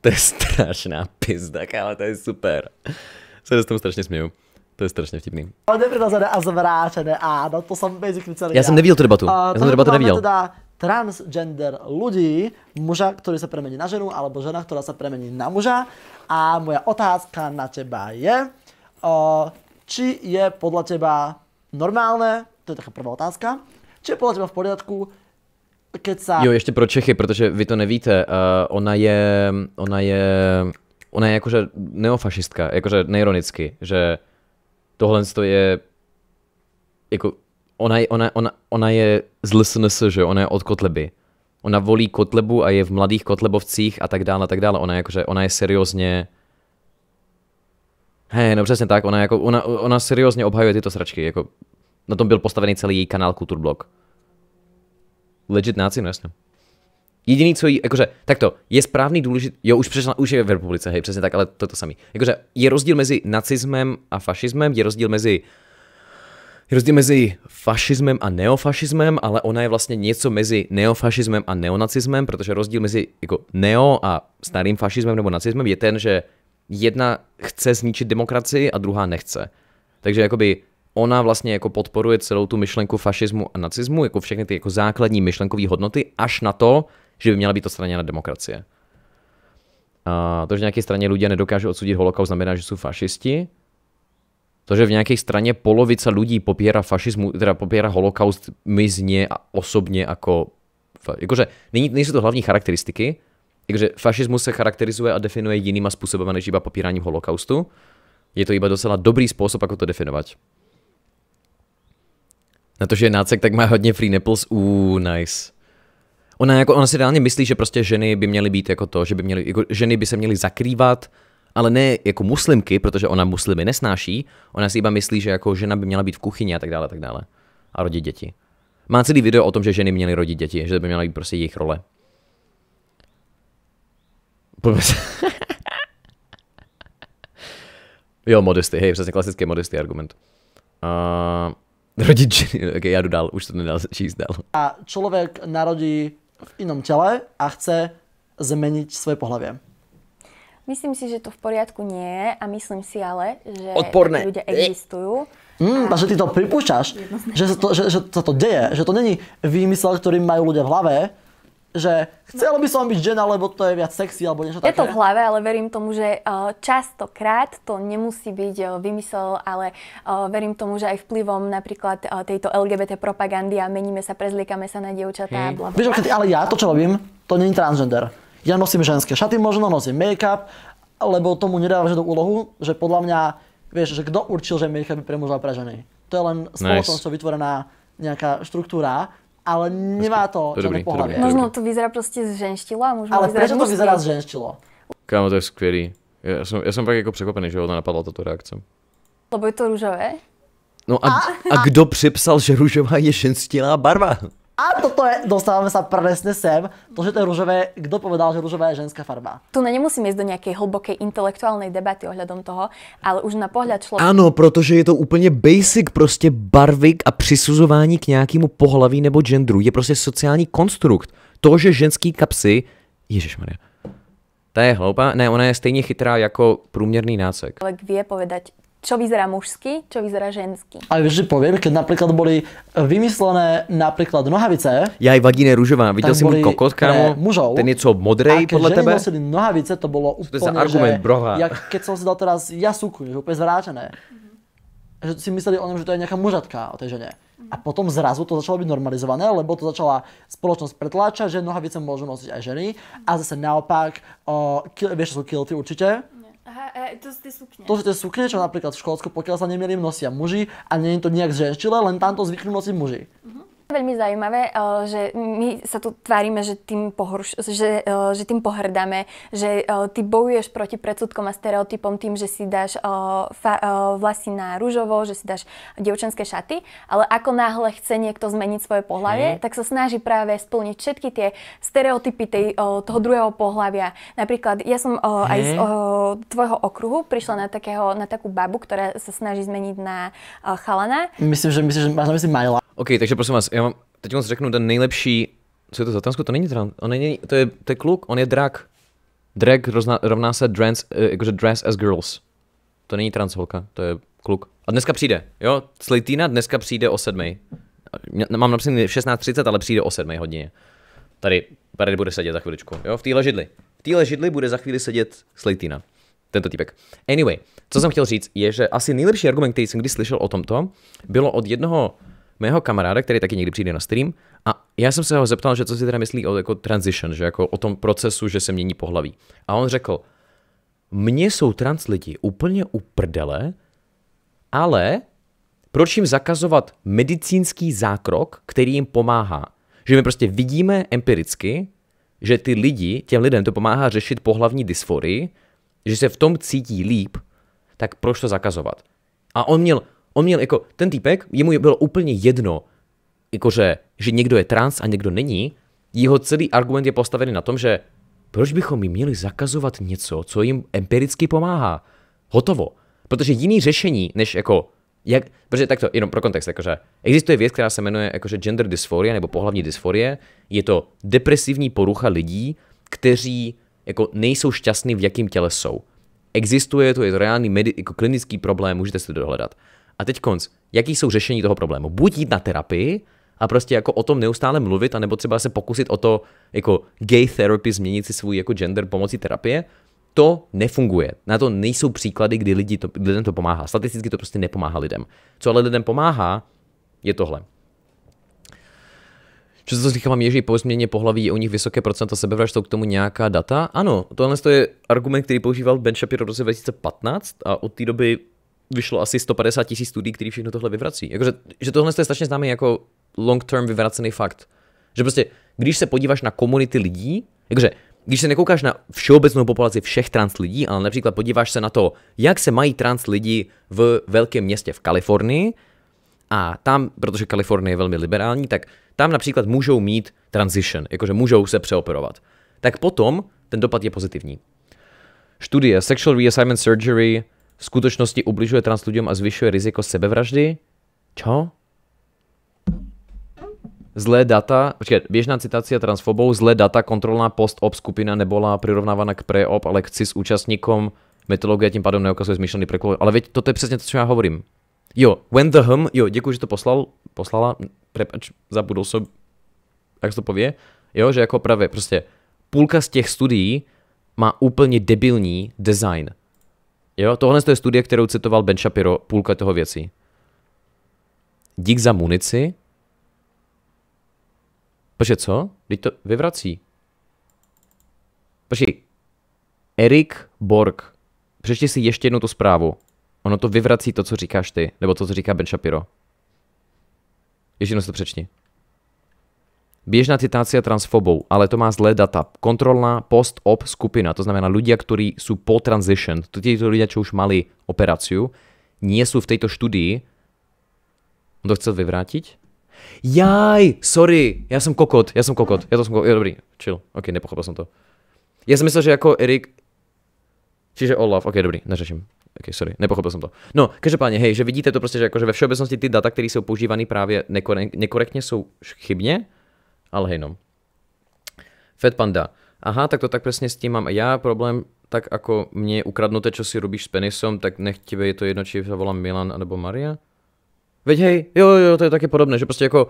To je strašná pizda, ale to je super. Se z toho strašně směju. To je strašně vtipný. a zvrácené, to jsem basically celý. Já jsem neviděl tu debatu, eh, já jsem tu debatu neviděl. Teda transgender lidi, muža, který se premení na ženu, alebo žena, která se premení na muža. A moja otázka na teba je, eh, či je podle teba normálne, to je taká prvá otázka, Čili podle v pořádku, kecá. Jo, ještě pro Čechy, protože vy to nevíte, uh, ona je, ona je, ona je jakože neofašistka, jakože neironicky, že tohle to je, jako, ona je, ona, ona, ona je z LSNS, že ona je od Kotleby. Ona volí Kotlebu a je v mladých Kotlebovcích a tak dále, a tak dále. Ona je jakože, ona je seriózně, hej, no přesně tak, ona jako, ona, ona seriózně obhajuje tyto sračky, jako na tom byl postavený celý její kanál Kulturblog. Legit náci, no jasně. Jediný, co jí, jakože, takto, je správný důležitý, jo, už přešla, už je v republice, hej, přesně tak, ale to je to samý. Jakože, je rozdíl mezi nacismem a fašismem, je rozdíl mezi je rozdíl mezi fašismem a neofašismem, ale ona je vlastně něco mezi neofašismem a neonacismem, protože rozdíl mezi jako neo a starým fašismem nebo nacismem je ten, že jedna chce zničit demokracii a druhá nechce. Takže jakoby ona vlastně jako podporuje celou tu myšlenku fašismu a nacismu, jako všechny ty jako základní myšlenkové hodnoty, až na to, že by měla být odstraněna demokracie. A to, že v nějaké straně lidé nedokážou odsudit holokaust, znamená, že jsou fašisti. To, že v nějaké straně polovica lidí popírá fašismu, teda popírá holokaust, mi zně a osobně jako... Jakože není, nejsou to hlavní charakteristiky, jakože fašismus se charakterizuje a definuje jinýma způsoby než iba popíráním holokaustu. Je to iba docela dobrý způsob, jak to definovat. Na to, že je nácek, tak má hodně free nipples. Uh, nice. Ona, jako, ona si reálně myslí, že prostě ženy by měly být jako to, že by měly, jako, ženy by se měly zakrývat, ale ne jako muslimky, protože ona muslimy nesnáší, ona si iba myslí, že jako žena by měla být v kuchyni a tak dále, a tak dále. A rodit děti. Má celý video o tom, že ženy měly rodit děti, že by měla být prostě jejich role. jo, modesty, hej, přesně klasický modesty argument. Uh... Rodit ženy, no, okay, já jdu dál, už to nedá číst dál. A člověk narodí v jinom těle a chce změnit své pohlavě. Myslím si, že to v poriadku nie je a myslím si ale, že Odporné. ľudia existujú. Mm, a... že ty to pripúšťaš, že, to, že, že sa to deje, že to není výmysel, ktorý majú ľudia v hlave, že chcel by som byť žena, lebo to je viac sexy alebo niečo také. Je to v hlave, ale verím tomu, že eh, častokrát to nemusí byť eh, vymysel, ale eh, verím tomu, že aj vplyvom napríklad tejto LGBT propagandy a meníme sa, prezliekame sa na dievčatá. Hmm. Vieš, ale ja to, čo robím, to není transgender. Ja nosím ženské šaty, možno nosím make-up, lebo tomu nedávam žiadnu úlohu, že podľa mňa, vieš, že kto určil, že make-up je pre muža a pre ženy. To je len spoločnosťou nice. vytvorená nejaká štruktúra, ale nemá to dobrý, dobrý, to Dobrý, Možno to vyzerá proste z možná Ale proč to vyzerá z ženštilo? Kámo, to je skvělý. Já jsem, já jsem fakt jako překvapený, že ona napadla tato reakce. Lebo je to růžové? No a, a, a, a kdo připsal, že růžová je ženstilá barva? A toto je, dostáváme sa presne sem, to, že to je růžové, kdo povedal, že růžová je ženská farba? Tu nemusím jít do nějaké hluboké intelektuální debaty ohledom toho, ale už na pohled člověka. Ano, protože je to úplně basic, prostě barvik a přisuzování k nějakému pohlaví nebo genderu je prostě sociální konstrukt. To, že ženský kapsy, Ježišmarja, Maria. Ta je hloupá, ne, ona je stejně chytrá jako průměrný nácek. Ale vie povedať čo vyzerá mužský, čo vyzerá ženský. A že poviem, keď napríklad boli e, vymyslené napríklad nohavice. Ja aj vagíne rúžová, videl si môj kokot, kámo? Mužov. Ten je co modrej podľa tebe? A keď nosili nohavice, to bolo úplne, to argument, že, broha. Ja, keď som si dal teraz jasúku, že úplne zvráčené. Že si mysleli o ňom, že to je nejaká mužatka o tej žene. A potom zrazu to začalo byť normalizované, lebo to začala spoločnosť pretláčať, že nohavice môžu nosiť aj ženy. A zase naopak, o, kill, vieš, čo sú kilty určite, Aha, e, to sú tie sukne. To sú tie sukne, čo napríklad v Škótsku, pokiaľ sa nemielim, nosia muži a nie je to nejak zženštile, len tamto zvyknú nosiť muži. Uh-huh. Veľmi zaujímavé, eh, že my sa tu tvárime, že tým, pohruš, že, eh, že tým pohrdáme, že eh, ty bojuješ proti predsudkom a stereotypom tým, že si dáš vlasy na rúžovo, že si dáš dievčenské šaty, ale ako náhle chce niekto zmeniť svoje pohľavie, hmm. tak sa snaží práve splniť všetky tie stereotypy tej, toho druhého pohľavia. Napríklad ja som hmm. aj z mhm. tvojho okruhu prišla na, takého, na takú babu, ktorá sa snaží zmeniť na chalana. Myslím, že, myslím, že máš na mysli Majla. OK, takže prosím vás, já vám teď vám řeknu ten nejlepší, co je to za tansko, to není trans. on není, to je, to je kluk, on je drag. Drag rozna, rovná se dress. Eh, jakože dress as girls. To není trans holka, to je kluk. A dneska přijde, jo? Slitina dneska přijde o sedmej. Mám napsaný 16.30, ale přijde o sedmej hodině. Tady, tady bude sedět za chviličku, jo? V téhle židli. V téhle židli bude za chvíli sedět Slitina. Tento typek. Anyway, co jsem chtěl říct, je, že asi nejlepší argument, který jsem kdy slyšel o tomto, bylo od jednoho mého kamaráda, který taky někdy přijde na stream, a já jsem se ho zeptal, že co si teda myslí o jako transition, že jako o tom procesu, že se mění pohlaví. A on řekl, mně jsou trans lidi úplně uprdele, ale proč jim zakazovat medicínský zákrok, který jim pomáhá? Že my prostě vidíme empiricky, že ty lidi, těm lidem to pomáhá řešit pohlavní dysforii, že se v tom cítí líp, tak proč to zakazovat? A on měl On měl jako, ten týpek, jemu bylo úplně jedno, jakože, že někdo je trans a někdo není, jeho celý argument je postavený na tom, že proč bychom jim měli zakazovat něco, co jim empiricky pomáhá? Hotovo. Protože jiný řešení, než jako, jak, protože takto, jenom pro kontext, jakože existuje věc, která se jmenuje jakože gender dysforie nebo pohlavní dysforie, je to depresivní porucha lidí, kteří jako nejsou šťastní, v jakém těle jsou. Existuje to, je to reálný medi- jako klinický problém, můžete si to dohledat. A teď konc, jaký jsou řešení toho problému? Buď jít na terapii a prostě jako o tom neustále mluvit, anebo třeba se pokusit o to jako gay therapy změnit si svůj jako gender pomocí terapie, to nefunguje. Na to nejsou příklady, kdy lidi to, lidem to pomáhá. Statisticky to prostě nepomáhá lidem. Co ale lidem pomáhá, je tohle. to říkám, Ježí, po změně pohlaví je u nich vysoké procento sebevražd, k tomu nějaká data. Ano, tohle je argument, který používal Ben Shapiro v roce 2015 a od té doby vyšlo asi 150 tisíc studií, které všechno tohle vyvrací. Jakože, že tohle je strašně známý jako long-term vyvracený fakt. Že prostě, když se podíváš na komunity lidí, jakože když se nekoukáš na všeobecnou populaci všech trans lidí, ale například podíváš se na to, jak se mají trans lidi v velkém městě v Kalifornii, a tam, protože Kalifornie je velmi liberální, tak tam například můžou mít transition, jakože můžou se přeoperovat. Tak potom ten dopad je pozitivní. Studie Sexual Reassignment Surgery skutečnosti ubližuje trans lidem a zvyšuje riziko sebevraždy? Čo? Zlé data, počkej, běžná citace transfobou, zlé data, kontrolná post-op skupina nebola prirovnávaná k pre-op, ale chci s účastníkom metodologie tím pádem neokazuje zmyšlený preklon. Ale veď, toto je přesně to, co já hovorím. Jo, when the hum, jo, děkuji, že to poslal, poslala, prepač, zabudol jsem, jak se to pově, jo, že jako právě prostě půlka z těch studií má úplně debilní design Jo, tohle je studie, kterou citoval Ben Shapiro, půlka toho věcí. Dík za munici. Protože co? Teď to vyvrací. Protože Erik Borg. Přečti si ještě jednu tu zprávu. Ono to vyvrací to, co říkáš ty, nebo to, co říká Ben Shapiro. Ještě jednou si to přečti. Běžná citácia transfobou, ale to má zlé data. Kontrolná post-op skupina, to znamená ľudia, ktorí sú po transition, to títo ľudia, čo už mali operáciu, nie sú v tejto štúdii. On to chcel vyvrátiť? Jaj, sorry, já jsem kokot, já jsem kokot, já to jsem kokot, ja, dobrý, chill, ok, nepochopil jsem to. Já jsem myslel, že jako Erik, čiže Olaf, ok, dobrý, neřeším, ok, sorry, nepochopil jsem to. No, každopádně, hej, že vidíte to prostě, že, jako, že ve všeobecnosti ty data, které jsou používané právě nekorektně, jsou chybně, ale hejnom. Fed Panda. Aha, tak to tak přesně s tím mám já Problém tak jako mě ukradnuté, co si robíš s penisom, tak nech tebe je to jedno, či zavolám Milan nebo Maria. Veď hej, jo, jo, to je také podobné, že prostě jako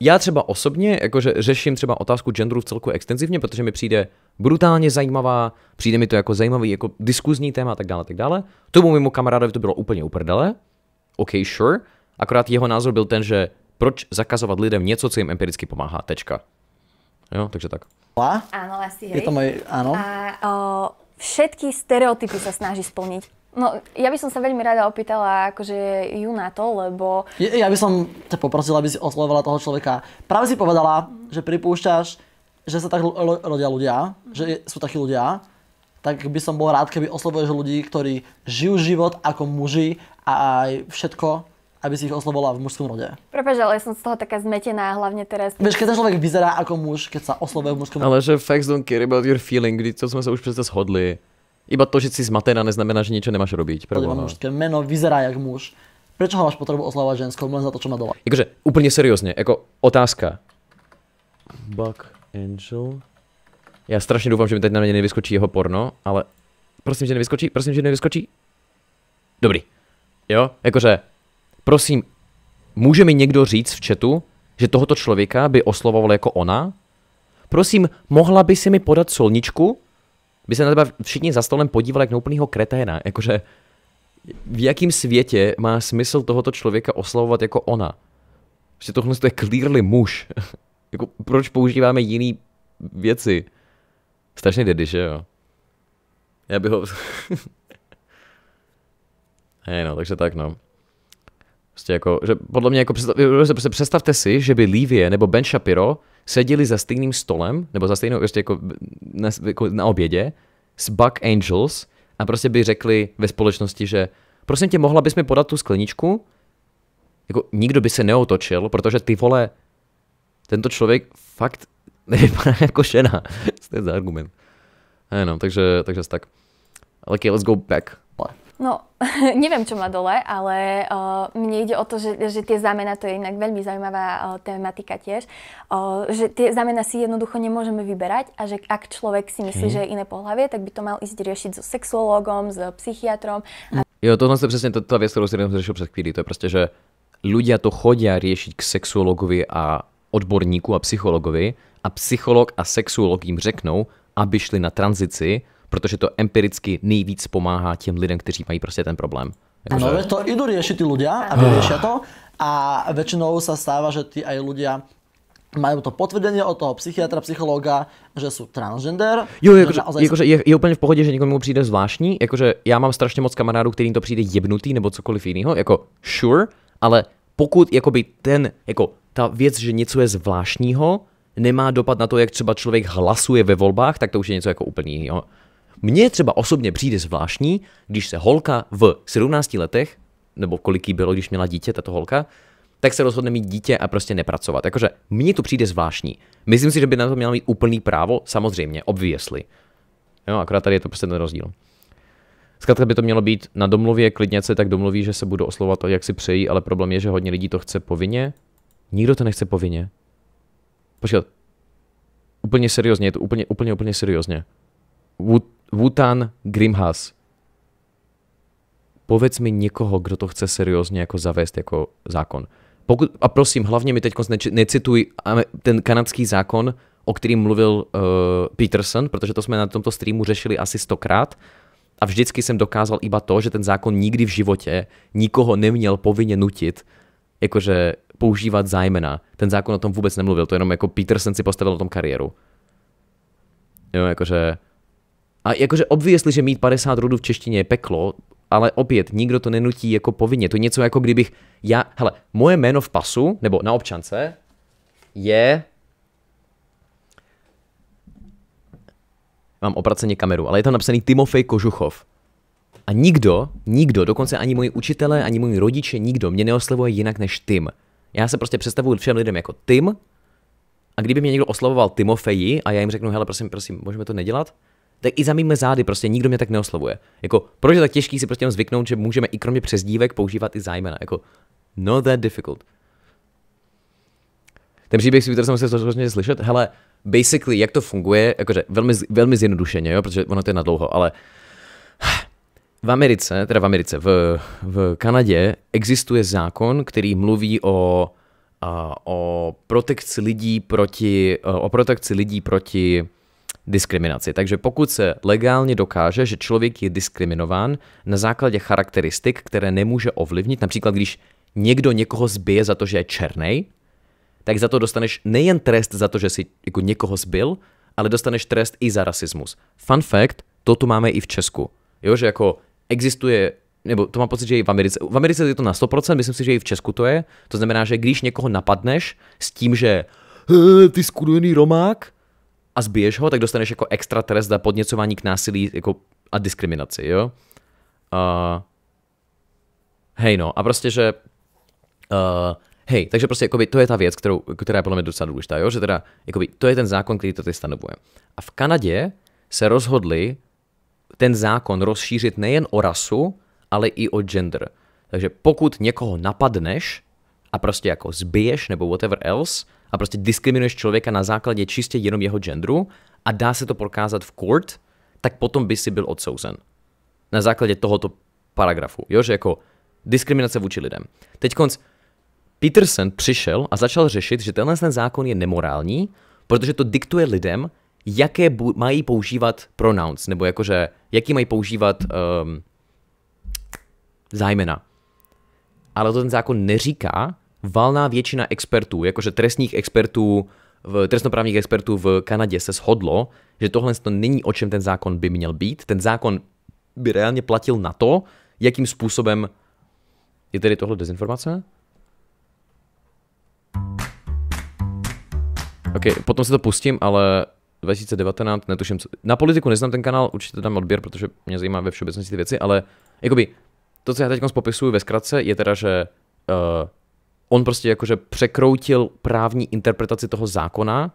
já třeba osobně jakože řeším třeba otázku genderu v celku extenzivně, protože mi přijde brutálně zajímavá, přijde mi to jako zajímavý jako diskuzní téma a tak dále, tak dále. Tomu mimo kamarádovi to bylo úplně uprdele, OK, sure, akorát jeho názor byl ten, že proč zakazovat lidem něco, co jim empiricky pomáhá? Tečka. Jo, takže tak. Áno, asi hej. Je to moje, áno. A o, všetky stereotypy sa snaží splniť. No, ja by som sa veľmi rada opýtala akože ju na to, lebo... Ja, ja by som ťa poprosila, aby si oslovovala toho človeka. Práve si povedala, mm. že pripúšťaš, že sa tak rodia ľudia, mm. že sú takí ľudia, tak by som bol rád, keby oslovuješ ľudí, ktorí žijú život ako muži a aj všetko aby si ich oslovovala v mužskom rode. Prepač, ale ja som z toho taká zmetená, hlavne teraz. Vieš, keď ten človek vyzerá ako muž, keď sa oslovuje v mužskom rode. Ale že facts don't care about your feeling, kdy to sme sa už přece shodli. Iba to, že si zmatená, neznamená, že niečo nemáš robiť. Prvo, no. mužské meno vyzerá jak muž. Prečo ho máš potrebu oslovať ženskou len za to, čo má dole? Jakože úplne seriózne, ako otázka. Buck Angel. Já strašně dúfam, že mi teď na mňa nevyskočí jeho porno, ale prosím, že nevyskočí, prosím, že nevyskočí. Dobrý. Jo, jakože Prosím, může mi někdo říct v chatu, že tohoto člověka by oslovoval jako ona? Prosím, mohla by si mi podat solničku? By se na tebe všichni za stolem podívali jak na úplnýho kreténa, jakože v jakém světě má smysl tohoto člověka oslovovat jako ona? Že tohle je clearly muž. jako, proč používáme jiný věci? Strašný dedy, že jo? Já bych ho... Hej no, takže tak no. Prostě jako, že podle mě jako představ, prostě představte si, že by Livie nebo Ben Shapiro seděli za stejným stolem, nebo za stejnou, prostě jako na, jako na obědě, s Buck Angels a prostě by řekli ve společnosti, že prosím tě, mohla bys mi podat tu skleničku? Jako nikdo by se neotočil, protože ty vole, tento člověk fakt nevypadá jako žena. to je za argument. Ano, takže, takže tak. Ale okay, let's go back. No, neviem, čo má dole, ale uh, mne ide o to, že, že tie zámena, to je inak veľmi zaujímavá uh, tematika tiež, uh, že tie zámena si jednoducho nemôžeme vyberať a že ak človek si myslí, hmm. že je iné pohlavie, tak by to mal ísť riešiť so sexuologom, s psychiatrom. A... Mhm. Jo, tohle je přesně tá vec, ktorú som jsem řešil před To je prostě, že ľudia to chodia riešiť k sexuologovi a odborníku a psychologovi a psycholog a sexuolog jim řeknou, aby šli na tranzici protože to empiricky nejvíc pomáhá těm lidem, kteří mají prostě ten problém. Ano, že... to idú riešiť ty ľudia a ah. vyriešia to a většinou se stává, že ty aj ľudia mají to potvrzení od toho psychiatra, psychologa, že jsou transgender. Jo, jakože, že jakože je, je, úplně v pohodě, že někomu přijde zvláštní, jakože já mám strašně moc kamarádů, kterým to přijde jebnutý nebo cokoliv jiného, jako sure, ale pokud jakoby ten, jako ta věc, že něco je zvláštního, nemá dopad na to, jak třeba člověk hlasuje ve volbách, tak to už je něco jako úplně jiného. Mně třeba osobně přijde zvláštní, když se holka v 17 letech, nebo kolik jí bylo, když měla dítě, tato holka, tak se rozhodne mít dítě a prostě nepracovat. Jakože mně to přijde zvláštní. Myslím si, že by na to měla mít úplný právo, samozřejmě, obvěsli. Jo, akorát tady je to prostě ten rozdíl. Zkrátka by to mělo být na domluvě, klidně se tak domluví, že se budu oslovat, jak si přejí, ale problém je, že hodně lidí to chce povinně. Nikdo to nechce povinně. Počkat. Úplně seriózně, je to úplně, úplně, úplně seriózně. Would Wutan Grimhas, Povedz mi někoho, kdo to chce seriózně jako zavést jako zákon. Pokud, a prosím, hlavně mi teď necituj ten kanadský zákon, o kterým mluvil uh, Peterson, protože to jsme na tomto streamu řešili asi stokrát a vždycky jsem dokázal iba to, že ten zákon nikdy v životě nikoho neměl povinně nutit, jakože používat zájmena. Ten zákon o tom vůbec nemluvil, to jenom jako Peterson si postavil o tom kariéru. Jo, jakože a jakože obvěsli, že mít 50 rodů v češtině je peklo, ale opět, nikdo to nenutí jako povinně. To je něco jako kdybych já, hele, moje jméno v pasu, nebo na občance, je... Mám opraceně kameru, ale je tam napsaný Timofej Kožuchov. A nikdo, nikdo, dokonce ani moji učitelé, ani moji rodiče, nikdo mě neoslovuje jinak než Tim. Já se prostě představuji všem lidem jako Tim, a kdyby mě někdo oslovoval Timofeji a já jim řeknu, hele, prosím, prosím, můžeme to nedělat, tak i za mými zády prostě nikdo mě tak neoslovuje. Jako, proč je tak těžký si prostě jenom zvyknout, že můžeme i kromě přezdívek používat i zájmena. Jako, no, that difficult. Ten příběh si jsem se hrozně slyšet. Hele, basically, jak to funguje, jakože velmi, velmi zjednodušeně, jo, protože ono to je na dlouho, ale v Americe, teda v Americe, v, v Kanadě existuje zákon, který mluví o, a, o protekci lidí proti, o protekci lidí proti diskriminaci. Takže pokud se legálně dokáže, že člověk je diskriminován na základě charakteristik, které nemůže ovlivnit, například když někdo někoho zbije za to, že je černý, tak za to dostaneš nejen trest za to, že jsi jako někoho zbil, ale dostaneš trest i za rasismus. Fun fact, to tu máme i v Česku. Jo, že jako existuje nebo to mám pocit, že i v Americe. V Americe je to na 100%, myslím si, že i v Česku to je. To znamená, že když někoho napadneš s tím, že ty skurvený Romák, a zbiješ ho, tak dostaneš jako extra trest za podněcování k násilí jako a diskriminaci, jo? Uh, hej no, a prostě, že uh, hej, takže prostě jakoby, to je ta věc, kterou, která je podle mě docela důležitá, jo? že teda jakoby, to je ten zákon, který to tady stanovuje. A v Kanadě se rozhodli ten zákon rozšířit nejen o rasu, ale i o gender. Takže pokud někoho napadneš a prostě jako zbiješ nebo whatever else, a prostě diskriminuješ člověka na základě čistě jenom jeho genderu a dá se to prokázat v court, tak potom by si byl odsouzen. Na základě tohoto paragrafu, jo, že jako diskriminace vůči lidem. Teď konc, Peterson přišel a začal řešit, že tenhle ten zákon je nemorální, protože to diktuje lidem, jaké bu- mají používat pronouns, nebo jakože, jaký mají používat um, zájmena. Ale to ten zákon neříká, valná většina expertů, jakože trestních expertů, v, trestnoprávních expertů v Kanadě se shodlo, že tohle to není o čem ten zákon by měl být. Ten zákon by reálně platil na to, jakým způsobem je tedy tohle dezinformace? OK, potom se to pustím, ale 2019, netuším, co... Na politiku neznám ten kanál, určitě dám odběr, protože mě zajímá ve všeobecnosti ty věci, ale jakoby to, co já teď popisuju ve zkratce, je teda, že uh, on prostě jakože překroutil právní interpretaci toho zákona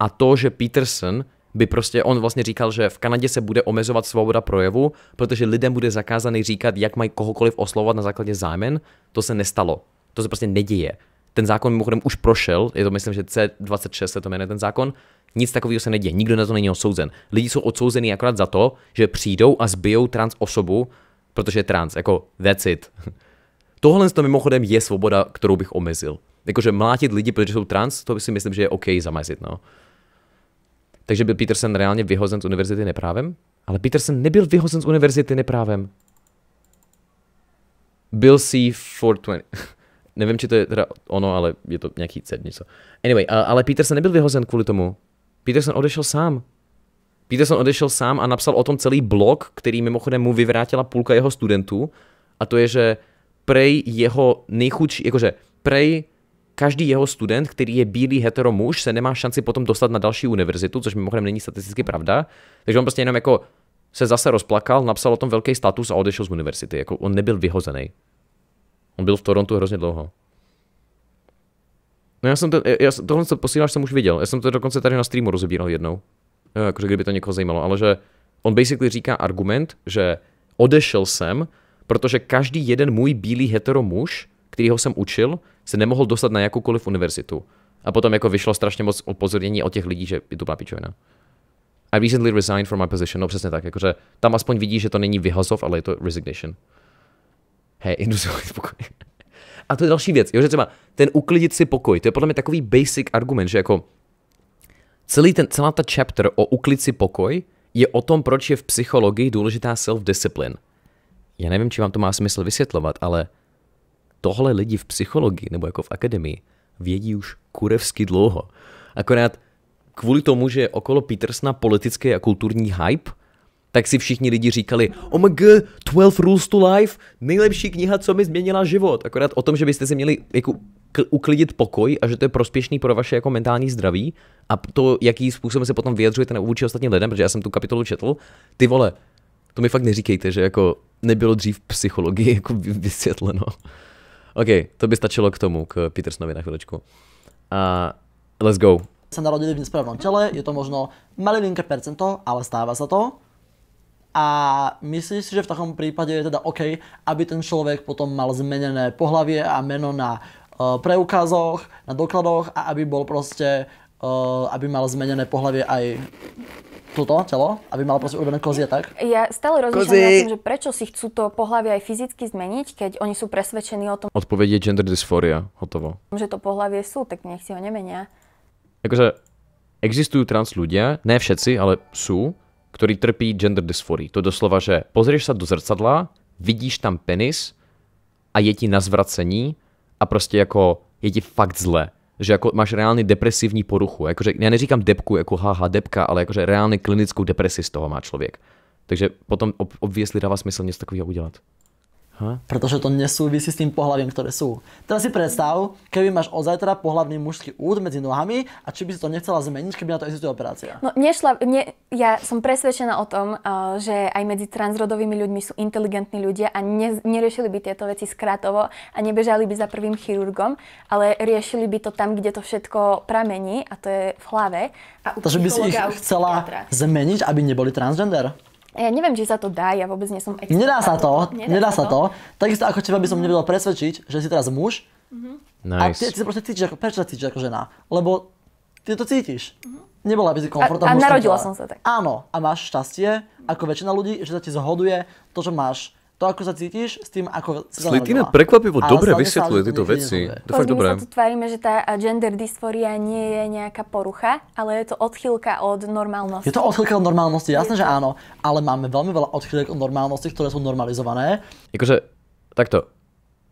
a to, že Peterson by prostě, on vlastně říkal, že v Kanadě se bude omezovat svoboda projevu, protože lidem bude zakázaný říkat, jak mají kohokoliv oslovovat na základě zájmen, to se nestalo. To se prostě neděje. Ten zákon mimochodem už prošel, je to myslím, že C26 se to jmenuje ten zákon, nic takového se neděje, nikdo na to není osouzen. Lidi jsou odsouzeni akorát za to, že přijdou a zbijou trans osobu, protože je trans, jako that's it. Tohle to mimochodem je svoboda, kterou bych omezil. Jakože mlátit lidi, protože jsou trans, to si myslím, že je OK zamezit, no. Takže byl Peterson reálně vyhozen z univerzity neprávem? Ale Peterson nebyl vyhozen z univerzity neprávem. Byl C 420. Nevím, či to je teda ono, ale je to nějaký ced, něco. Anyway, ale Peterson nebyl vyhozen kvůli tomu. Peterson odešel sám. Peterson odešel sám a napsal o tom celý blog, který mimochodem mu vyvrátila půlka jeho studentů. A to je, že prej jeho nejchudší, jakože prej každý jeho student, který je bílý hetero muž, se nemá šanci potom dostat na další univerzitu, což mimochodem není statisticky pravda. Takže on prostě jenom jako se zase rozplakal, napsal o tom velký status a odešel z univerzity. Jako on nebyl vyhozený. On byl v Torontu hrozně dlouho. No já jsem to, já, tohle se posíláš jsem už viděl, já jsem to dokonce tady na streamu rozebíral jednou. Jakože kdyby to někoho zajímalo, ale že on basically říká argument, že odešel jsem, protože každý jeden můj bílý hetero muž, ho jsem učil, se nemohl dostat na jakoukoliv univerzitu. A potom jako vyšlo strašně moc upozornění od těch lidí, že je to pičovina. I recently resigned from my position. No přesně tak, jakože tam aspoň vidí, že to není vyhazov, ale je to resignation. Hej, jdu pokoj. A to je další věc, jo, že třeba ten uklidit si pokoj, to je podle mě takový basic argument, že jako celý ten, celá ta chapter o uklid si pokoj je o tom, proč je v psychologii důležitá self-discipline já nevím, či vám to má smysl vysvětlovat, ale tohle lidi v psychologii nebo jako v akademii vědí už kurevsky dlouho. Akorát kvůli tomu, že je okolo Petersna politický a kulturní hype, tak si všichni lidi říkali, oh my god, 12 Rules to Life, nejlepší kniha, co mi změnila život. Akorát o tom, že byste si měli jako uklidit pokoj a že to je prospěšný pro vaše jako mentální zdraví a to, jaký způsobem se potom vyjadřujete vůči ostatním lidem, protože já jsem tu kapitolu četl, ty vole, to mi fakt neříkejte, že jako nebylo dřív psychologii jako vysvětleno. OK, to by stačilo k tomu, k Petersonovi na chvilečku. A uh, let's go. Se narodili v nesprávnom těle, je to možno linké percento, ale stává se to. A myslíš si, že v takom případě je teda OK, aby ten člověk potom mal zmenené pohlaví a meno na uh, eh, preukazoch, na dokladoch a aby byl prostě, uh, aby mal zmenené pohlavie aj toto telo, aby mal proste urobené kozie, tak? Ja stále rozmýšľam nad tým, že prečo si chcú to pohlavie aj fyzicky zmeniť, keď oni sú presvedčení o tom. je gender dysphoria, hotovo. Že to pohlavie sú, tak nech si ho nemenia. Jakože existujú trans ľudia, ne všetci, ale sú, ktorí trpí gender dysphorii. To doslova, že pozrieš sa do zrcadla, vidíš tam penis a je ti na zvracení a prostě jako je ti fakt zle že jako máš reálně depresivní poruchu. Jakože, já neříkám depku jako haha depka, ale jakože reálně klinickou depresi z toho má člověk. Takže potom obvěsli dává smysl něco takového udělat. Huh? Pretože to nesúvisí s tým pohľavím, ktoré sú. Teraz si predstav, keby máš od zajtra pohľavný mužský úd medzi nohami a či by si to nechcela zmeniť, keby na to existuje operácia. No, nešla, ne, ja som presvedčená o tom, eh, že aj medzi transrodovými ľuďmi sú inteligentní ľudia a ne, neriešili by tieto veci skratovo a nebežali by za prvým chirurgom, ale riešili by to tam, kde to všetko pramení a to je v hlave. Takže by si ich chcela zmeniť, aby neboli transgender? Ja neviem, či sa to dá, ja vôbec nie som expert. Nedá sa to, nedá, nedá sa to. to. Takisto ako teba by som nevedel presvedčiť, že si teraz muž. Mm-hmm. Nice. A ty, ty sa proste cítiš, ako, prečo sa cítiš ako žena? Lebo ty to cítiš. Mm-hmm. Nebola by si komfortná. A, a narodila som sa tak. Áno, a máš šťastie, ako väčšina ľudí, že sa ti zhoduje to, čo máš to, ako sa cítiš s tým, ako sa Slitina prekvapivo dobre vysvetľuje tieto veci. To fakt dobré. sa tu tvárime, že tá gender dysforia nie je nejaká porucha, ale je to odchýlka od normálnosti. Je to odchýlka od normálnosti, jasné, že áno. Ale máme veľmi veľa odchýlek od normálnosti, ktoré sú normalizované. Jakože, takto.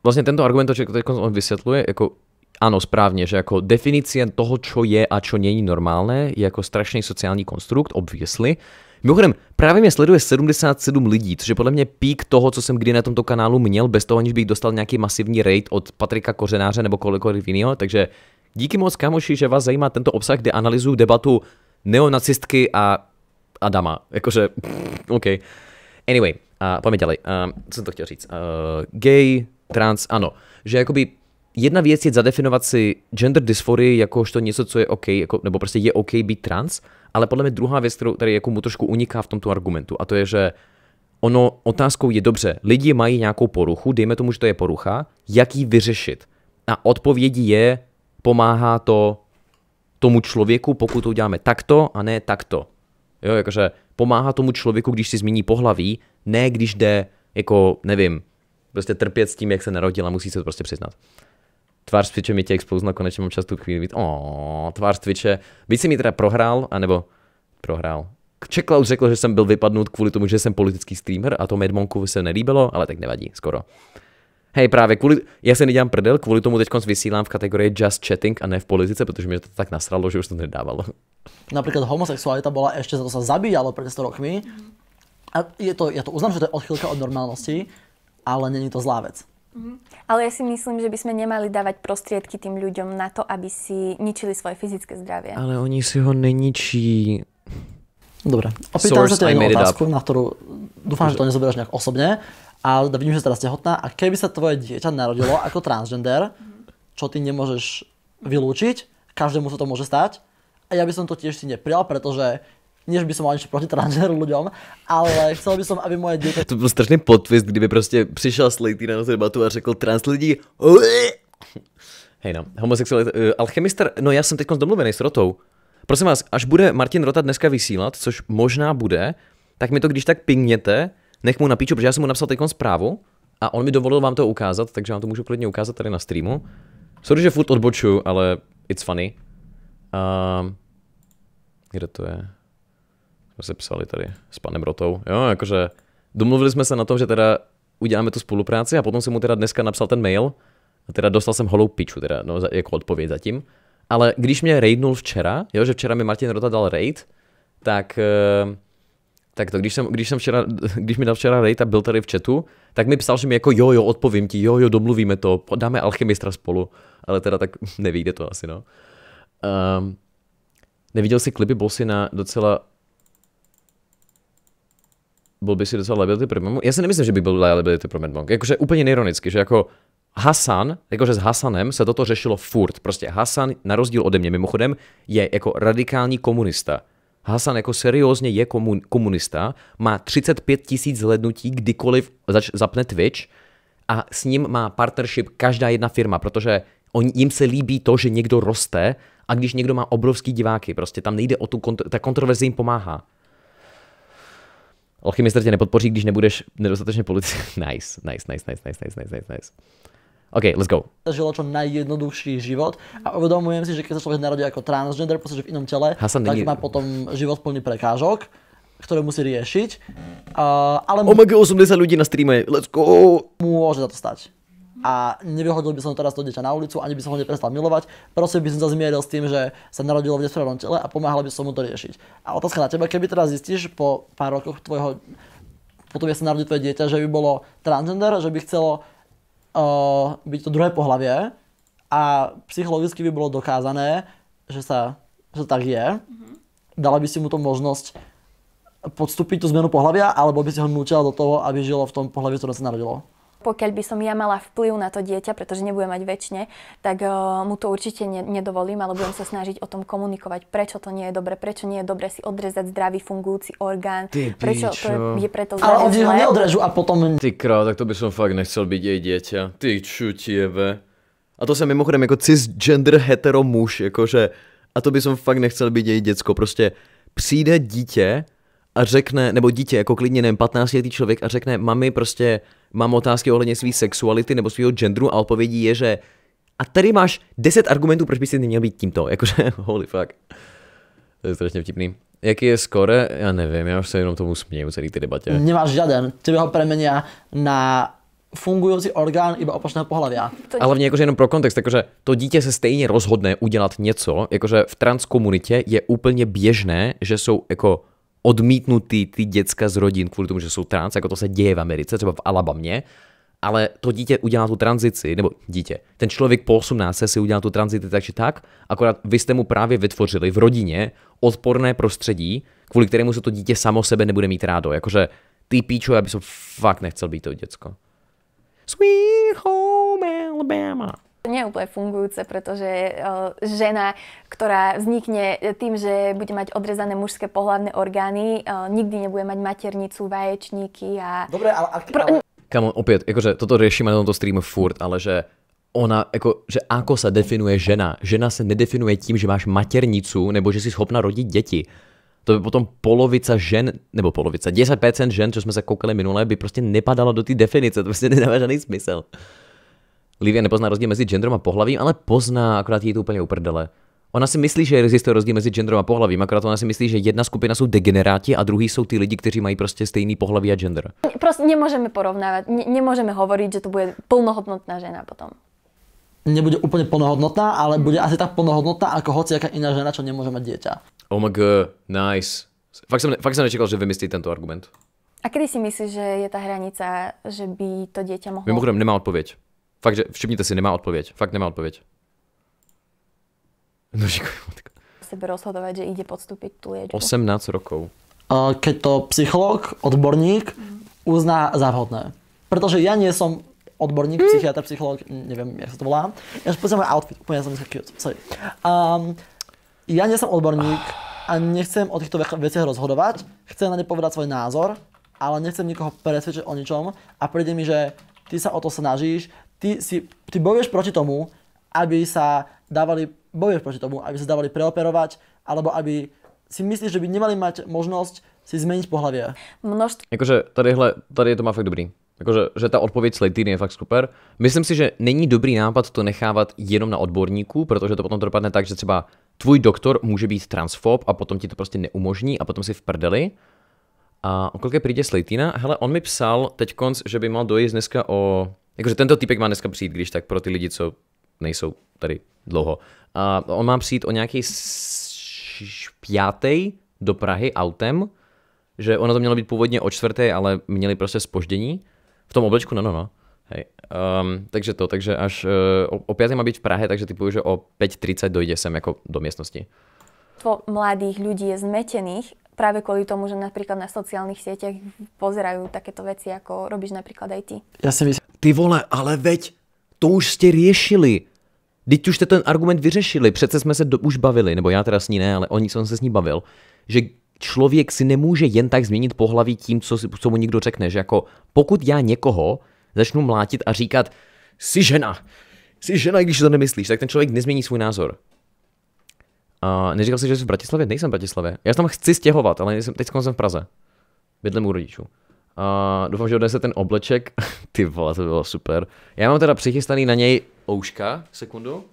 Vlastne tento argument, čo on vysvetľuje, ako áno, správne, že ako definícia toho, čo je a čo není normálne, je ako strašný sociálny konstrukt, obviously. Mimochodem, právě mě sleduje 77 lidí, což je podle mě pík toho, co jsem kdy na tomto kanálu měl, bez toho, aniž bych dostal nějaký masivní raid od Patrika Kořenáře nebo kolikoliv jiného. Takže díky moc, kamoši, že vás zajímá tento obsah, kde analyzuju debatu neonacistky a Adama. Jakože, OK. Anyway, a pojďme dělej. Uh, co jsem to chtěl říct? Uh, gay, trans, ano. Že jakoby jedna věc je zadefinovat si gender dysfory jakožto něco, co je OK, jako, nebo prostě je OK být trans, ale podle mě druhá věc, kterou tady jako mu trošku uniká v tomto argumentu, a to je, že ono otázkou je dobře, lidi mají nějakou poruchu, dejme tomu, že to je porucha, jak ji vyřešit. A odpovědí je, pomáhá to tomu člověku, pokud to uděláme takto a ne takto. Jo, jakože pomáhá tomu člověku, když si změní pohlaví, ne když jde, jako, nevím, prostě trpět s tím, jak se narodil a musí se to prostě přiznat tvář Twitche mi tě expose konečně mám čas tu chvíli být. O, tvář Twitche. Byť si mi teda prohrál, anebo prohrál. Checkloud řekl, že jsem byl vypadnut kvůli tomu, že jsem politický streamer a to Medmonku se nelíbilo, ale tak nevadí, skoro. Hej, právě kvůli, já se nedělám prdel, kvůli tomu teď vysílám v kategorii just chatting a ne v politice, protože mě to tak nasralo, že už to nedávalo. Například homosexualita byla ještě za to se zabíjalo před 100 rokmi. A je to, já to uznám, že to je odchylka od normálnosti, ale není to zlá věc. Mhm. Ale ja si myslím, že by sme nemali dávať prostriedky tým ľuďom na to, aby si ničili svoje fyzické zdravie. Ale oni si ho neničí. Dobre, opýtam sa teda jednu otázku, na ktorú dúfam, že to nezoberieš nejak osobne, ale vidím, že si teraz tehotná a keby sa tvoje dieťa narodilo ako transgender, mhm. čo ty nemôžeš vylúčiť, každému sa to môže stať, a ja by som to tiež si neprijal, pretože že by som mal niečo proti transgender ľuďom, ale chcel by som, aby moje dieťa... To bol strašný potvist, kdyby prostě přišel Slatý na debatu a řekl trans lidi... Hej no, homosexualita, uh, eh, alchemister, no já jsem teď domluvený s Rotou. Prosím vás, až bude Martin Rota dneska vysílat, což možná bude, tak mi to když tak pingněte, nech mu napíču, protože já jsem mu napsal teď zprávu a on mi dovolil vám to ukázat, takže vám to můžu klidně ukázat tady na streamu. Sorry, že furt odbočuju, ale it's funny. Uh, kde to je? jsme se psali tady s panem Rotou. Jo, jakože domluvili jsme se na tom, že teda uděláme tu spolupráci a potom jsem mu teda dneska napsal ten mail, a teda dostal jsem holou piču, teda no, jako odpověď zatím. Ale když mě raidnul včera, jo, že včera mi Martin Rota dal raid, tak, eh, tak to, když jsem, když jsem včera, když mi dal včera raid a byl tady v chatu, tak mi psal, že mi jako jo, jo, odpovím ti, jo, jo, domluvíme to, dáme alchemistra spolu, ale teda tak nevyjde to asi, no. Um, neviděl jsi klipy na docela byl by si docela liability problém. Já si nemyslím, že by byl liability pro bank. Jakože úplně neironicky, že jako Hasan, jakože s Hasanem se toto řešilo furt. Prostě Hasan, na rozdíl ode mě mimochodem, je jako radikální komunista. Hasan jako seriózně je komun, komunista, má 35 tisíc zhlednutí, kdykoliv zač, zapne Twitch a s ním má partnership každá jedna firma, protože on, jim se líbí to, že někdo roste a když někdo má obrovský diváky, prostě tam nejde o tu, kontro, ta kontroverze jim pomáhá. Alchymistr tě nepodpoří, když nebudeš nedostatečně politický. nice, nice, nice, nice, nice, nice, nice, nice, nice. OK, let's go. Žilo čo najjednoduchší život a uvedomujem si, že keď sa človek narodí ako transgender, protože v inom tele, Hasan, tak není... má potom život plný prekážok, ktoré musí riešiť. Uh, ale... Omega 80 ľudí na streame, let's go! Môže za to stať a nevyhodil by som teraz to dieťa na ulicu, ani by som ho neprestal milovať, proste by som sa zmieril s tým, že sa narodilo v nesprávnom tele a pomáhal by som mu to riešiť. A otázka na teba, keby teraz zistíš po pár rokoch tvojho, potom je sa narodil tvoje dieťa, že by bolo transgender, že by chcelo uh, eh, byť to druhé pohlavie a psychologicky by bolo dokázané, že sa že tak je, mhm. dala by si mu to možnosť podstúpiť tú zmenu pohlavia, alebo by si ho nutila do toho, aby žilo v tom pohlavě, ktoré sa narodilo? Pokiaľ by som ja mala vplyv na to dieťa, pretože nebudem mať väčšine, tak uh, mu to určite ne- nedovolím, ale budem sa snažiť o tom komunikovať, prečo to nie je dobre, prečo nie je dobre si odrezať zdravý fungujúci orgán, Ty prečo to je, je preto zdravé. Ale oni ho neodrežu a potom... Ty krá, tak to by som fakt nechcel byť jej dieťa. Ty čutieve. A to sa mimochodem jako cisgender hetero muž, jakože... A to by som fakt nechcel být její děcko, prostě přijde dítě a řekne, nebo dítě, jako klidně nevím, 15 letý člověk a řekne, mami, prostě mám otázky ohledně své sexuality nebo svého genderu a odpovědí je, že a tady máš 10 argumentů, proč by si neměl být tímto. Jakože, holy fuck. To je strašně vtipný. Jaký je skore? Já nevím, já už se jenom tomu směju celý ty debatě. Nemáš žádný. ty ho preměňa na fungující orgán iba opačného pohlaví. A hlavně jakože jenom pro kontext, jakože to dítě se stejně rozhodne udělat něco, jakože v transkomunitě je úplně běžné, že jsou jako odmítnutý ty děcka z rodin kvůli tomu, že jsou trans, jako to se děje v Americe, třeba v Alabamě, ale to dítě udělá tu tranzici, nebo dítě, ten člověk po 18 si udělá tu tranzici tak či tak, akorát vy jste mu právě vytvořili v rodině odporné prostředí, kvůli kterému se to dítě samo sebe nebude mít rádo. Jakože ty píčo, já bych fakt nechcel být to děcko. Sweet home Alabama. Nie je úplne eh, fungujúce, pretože žena, ktorá vznikne tým, že bude mať odrezané mužské pohľadné orgány, eh, nikdy nebude mať maternicu, vaječníky a... Dobre, ale... Pro... Kamo, opäť, akože toto riešime na tomto streamu furt, ale že ona, jako, že ako se definuje žena. Žena se nedefinuje tím, že máš maternicu nebo že jsi schopna rodit děti. To by potom polovica žen, nebo polovica, 10% žen, co jsme se koukali minulé by prostě nepadala do té definice, to prostě nedává žádný smysl. Livia nepozná rozdíl mezi genderem a pohlavím, ale pozná, akorát je to úplně uprdele. Ona si myslí, že existuje rozdíl mezi genderem a pohlavím, akorát ona si myslí, že jedna skupina jsou degeneráti a druhý jsou ty lidi, kteří mají prostě stejný pohlaví a gender. Prostě nemůžeme porovnávat, nemůžeme hovorit, že to bude plnohodnotná žena potom. Nebude úplně plnohodnotná, ale bude asi tak plnohodnotná, jako hoci jaká jiná žena, co nemůže mít dítě. Oh my god, nice. Fakt jsem, fakt jsem nečekal, že vymyslí tento argument. A kdy si myslíš, že je ta hranice, že by to dítě mohlo... Mimochodem, nemá odpověď. Fakt, že všimněte si, nemá odpověď. Fakt nemá odpověď. No, Sebe rozhodovat, že jde podstupit tu léčbu. 18 rokov. Uh, keď to psycholog, odborník uzná za vhodné. Protože já nejsem odborník, hm? psychiatr, psycholog, nevím, jak se to volá. Já si pozrám outfit, úplně jsem cute, sorry. Um, já nejsem odborník a nechcem o těchto věcech rozhodovat, chcem na ně povedat svůj názor, ale nechcem nikoho přesvědčit o ničom a přijde mi, že ty se o to snažíš, ty, si, ty bojuješ proti tomu, aby sa dávali, bojuješ proti tomu, aby sa dávali preoperovať, alebo aby si myslíš, že by nemali mať možnosť si zmeniť pohlavie. Množst... Jakože tadyhle, tady je to má fakt dobrý. Jakože, že ta odpověď Slatiny je fakt super. Myslím si, že není dobrý nápad to nechávat jenom na odborníku, protože to potom to dopadne tak, že třeba tvůj doktor může být transfob a potom ti to prostě neumožní a potom si v prdeli. A o kolik přijde Slatina? Hele, on mi psal teď konc, že by mal dojít dneska o Jakože tento typek má dneska přijít, když tak pro ty lidi, co nejsou tady dlouho. A on má přijít o nějaký pátý do Prahy autem, že ono to mělo být původně o čtvrté, ale měli prostě spoždění. V tom oblečku, no, no, no. Hej. Um, takže to, takže až uh, o, o má být v Prahe, takže typuju, že o 5.30 dojde sem jako do místnosti. mladých lidí je zmetených práve kvôli tomu, že napríklad na sociálnych sieťach pozerajú takéto veci, ako robíš napríklad aj ty. Ja si myslím, ty vole, ale veď, to už jste riešili. Teď už jste ten argument vyřešili, přece jsme se do, už bavili, nebo já teda s ní ne, ale oni jsem se s ní bavil, že člověk si nemůže jen tak změnit pohlaví tím, co, si, co mu někdo řekne, že jako pokud já někoho začnu mlátit a říkat, jsi žena, jsi žena, když to nemyslíš, tak ten člověk nezmění svůj názor. A neříkal jsi, že jsi v Bratislavě? Nejsem v Bratislavě. Já tam chci stěhovat, ale jsem teď jsem v Praze. Bydlím u rodičů. Uh, doufám, že odnese ten obleček. Ty vole, to bylo super. Já mám teda přichystaný na něj ouška, sekundu.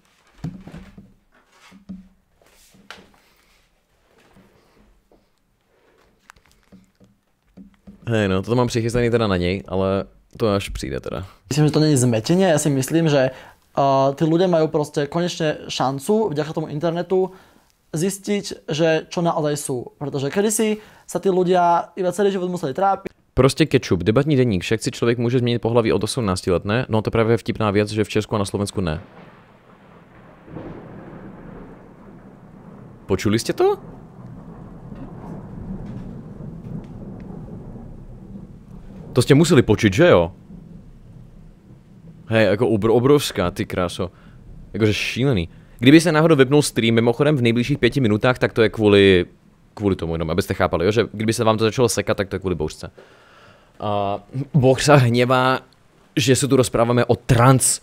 Hej, no, toto mám přichystaný teda na něj, ale to až přijde teda. Myslím, že to není zmeteně, já si myslím, že uh, ty lidé mají prostě konečně šancu vďaka tomu internetu zistiť, že čo naozaj sú. Pretože kedysi sa tí ľudia iba celý život museli trápiť. Prostě kečup, debatní deník, však si člověk může změnit pohlaví od 18 let, ne? No to právě je vtipná věc, že v Česku a na Slovensku ne. Počuli jste to? To jste museli počít, že jo? Hej, jako obr obrovská, ty kráso. Jakože šílený. Kdyby se náhodou vypnul stream mimochodem v nejbližších pěti minutách, tak to je kvůli kvůli tomu jenom, abyste chápali, jo? že kdyby se vám to začalo sekat, tak to je kvůli bouřce. Uh, boh se hněvá, že se tu rozpráváme o trans...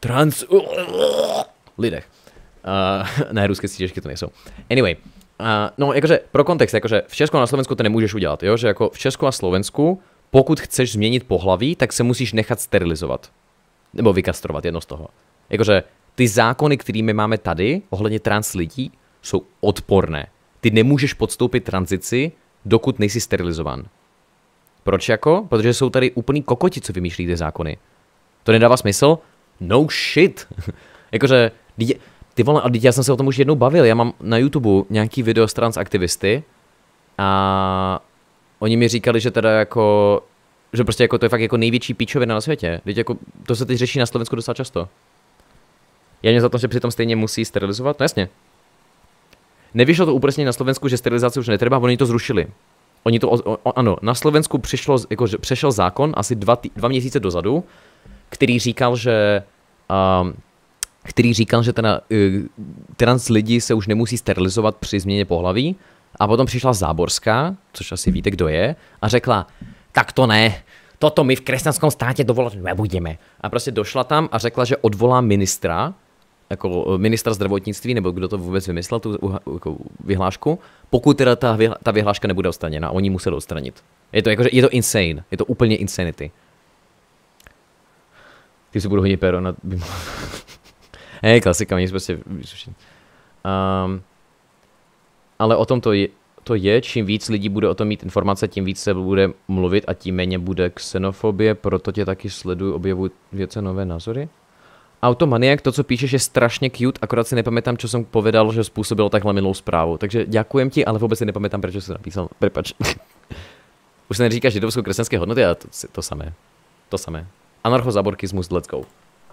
Trans... Lidech. Uh, ne, ruské stížky to nejsou. Anyway, uh, no jakože pro kontext, jakože v Česku a na Slovensku to nemůžeš udělat, jo? Že jako v Česku a Slovensku, pokud chceš změnit pohlaví, tak se musíš nechat sterilizovat. Nebo vykastrovat, jedno z toho. Jakože ty zákony, my máme tady, ohledně trans lidí, jsou odporné. Ty nemůžeš podstoupit tranzici, dokud nejsi sterilizovan. Proč jako? Protože jsou tady úplný kokoti, co vymýšlí ty zákony. To nedává smysl? No shit. Jakože, ty vole, a já jsem se o tom už jednou bavil, já mám na YouTube nějaký video z transaktivisty a oni mi říkali, že teda jako, že prostě jako to je fakt jako největší píčovina na světě. Teď jako, to se teď řeší na Slovensku dostat často. Já mě za to, že přitom stejně musí sterilizovat? No jasně. Nevyšlo to úplně na Slovensku, že sterilizaci už netreba, oni to zrušili. Oni to, o, o, ano, na Slovensku přišlo, jako, že přešel zákon asi dva, tý, dva měsíce dozadu, který říkal, že um, který říkal, že teda, uh, trans lidi se už nemusí sterilizovat při změně pohlaví. A potom přišla Záborská, což asi víte, kdo je, a řekla, tak to ne, toto my v kresťanském státě dovolat nebudeme. A prostě došla tam a řekla, že odvolá ministra, jako eh, minister zdravotnictví, nebo kdo to vůbec vymyslel, tu jako vyhlášku, pokud teda ta, ta vyhláška nebude odstraněna, oni museli odstranit. Je to, jako, je to insane, je to úplně insanity. Ty si budu hodit pero na... Hej, klasika, mě prostě... Um, ale o tom to je, to je, čím víc lidí bude o tom mít informace, tím víc se bude mluvit a tím méně bude xenofobie, proto tě taky sleduju, objevuju věce nové názory. Automaniak, to, co píšeš, je strašně cute, akorát si nepamětám, co jsem povedal, že způsobilo takhle minulou zprávu. Takže děkujem ti, ale vůbec si nepamětám, proč jsi napísal. Prepač. Už se neříká židovsko kresenské hodnoty, ale to, to samé. To samé. Anarchozaborkismus, let's go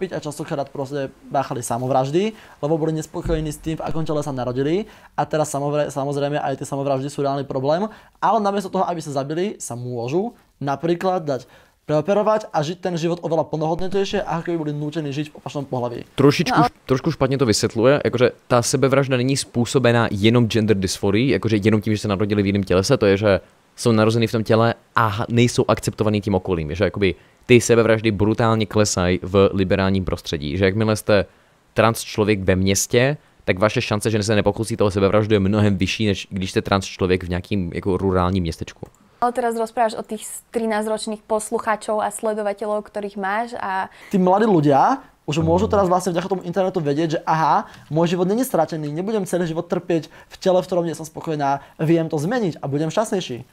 a častokrát prostě báchali samovraždy, lebo byli nespokojení s tým, v akom těle se narodili. A teraz samozřejmě i ty samovraždy jsou reálný problém, ale namiesto toho, aby se zabili, se můžu například dať preoperovat a žít ten život oveľa plnohodnotnější a jako by byli nuceni žít v opačnom pohlaví. Trošičku, no, trošku špatně to vysvětluje, jakože ta sebevražda není způsobená jenom gender dysforií, jakože jenom tím, že se narodili v jiném tělese, to je, že jsou narozeny v tom těle a nejsou akceptovaný tím okolím, že jakoby ty sebevraždy brutálně klesají v liberálním prostředí, že jakmile jste trans člověk ve městě, tak vaše šance, že se nepokusíte toho sebevraždu je mnohem vyšší, než když jste trans člověk v nějakém jako rurálním městečku. Ale teraz rozprávaš o tých 13-ročných poslucháčov a sledovateľov, ktorých máš a... Tí mladí ľudia už môžu teraz vlastne vďaka tomu internetu vedieť, že aha, môj život není stratený, nebudem celý život trpieť v tele, v ktorom nie som spokojná, viem to zmeniť a budem šťastnejší.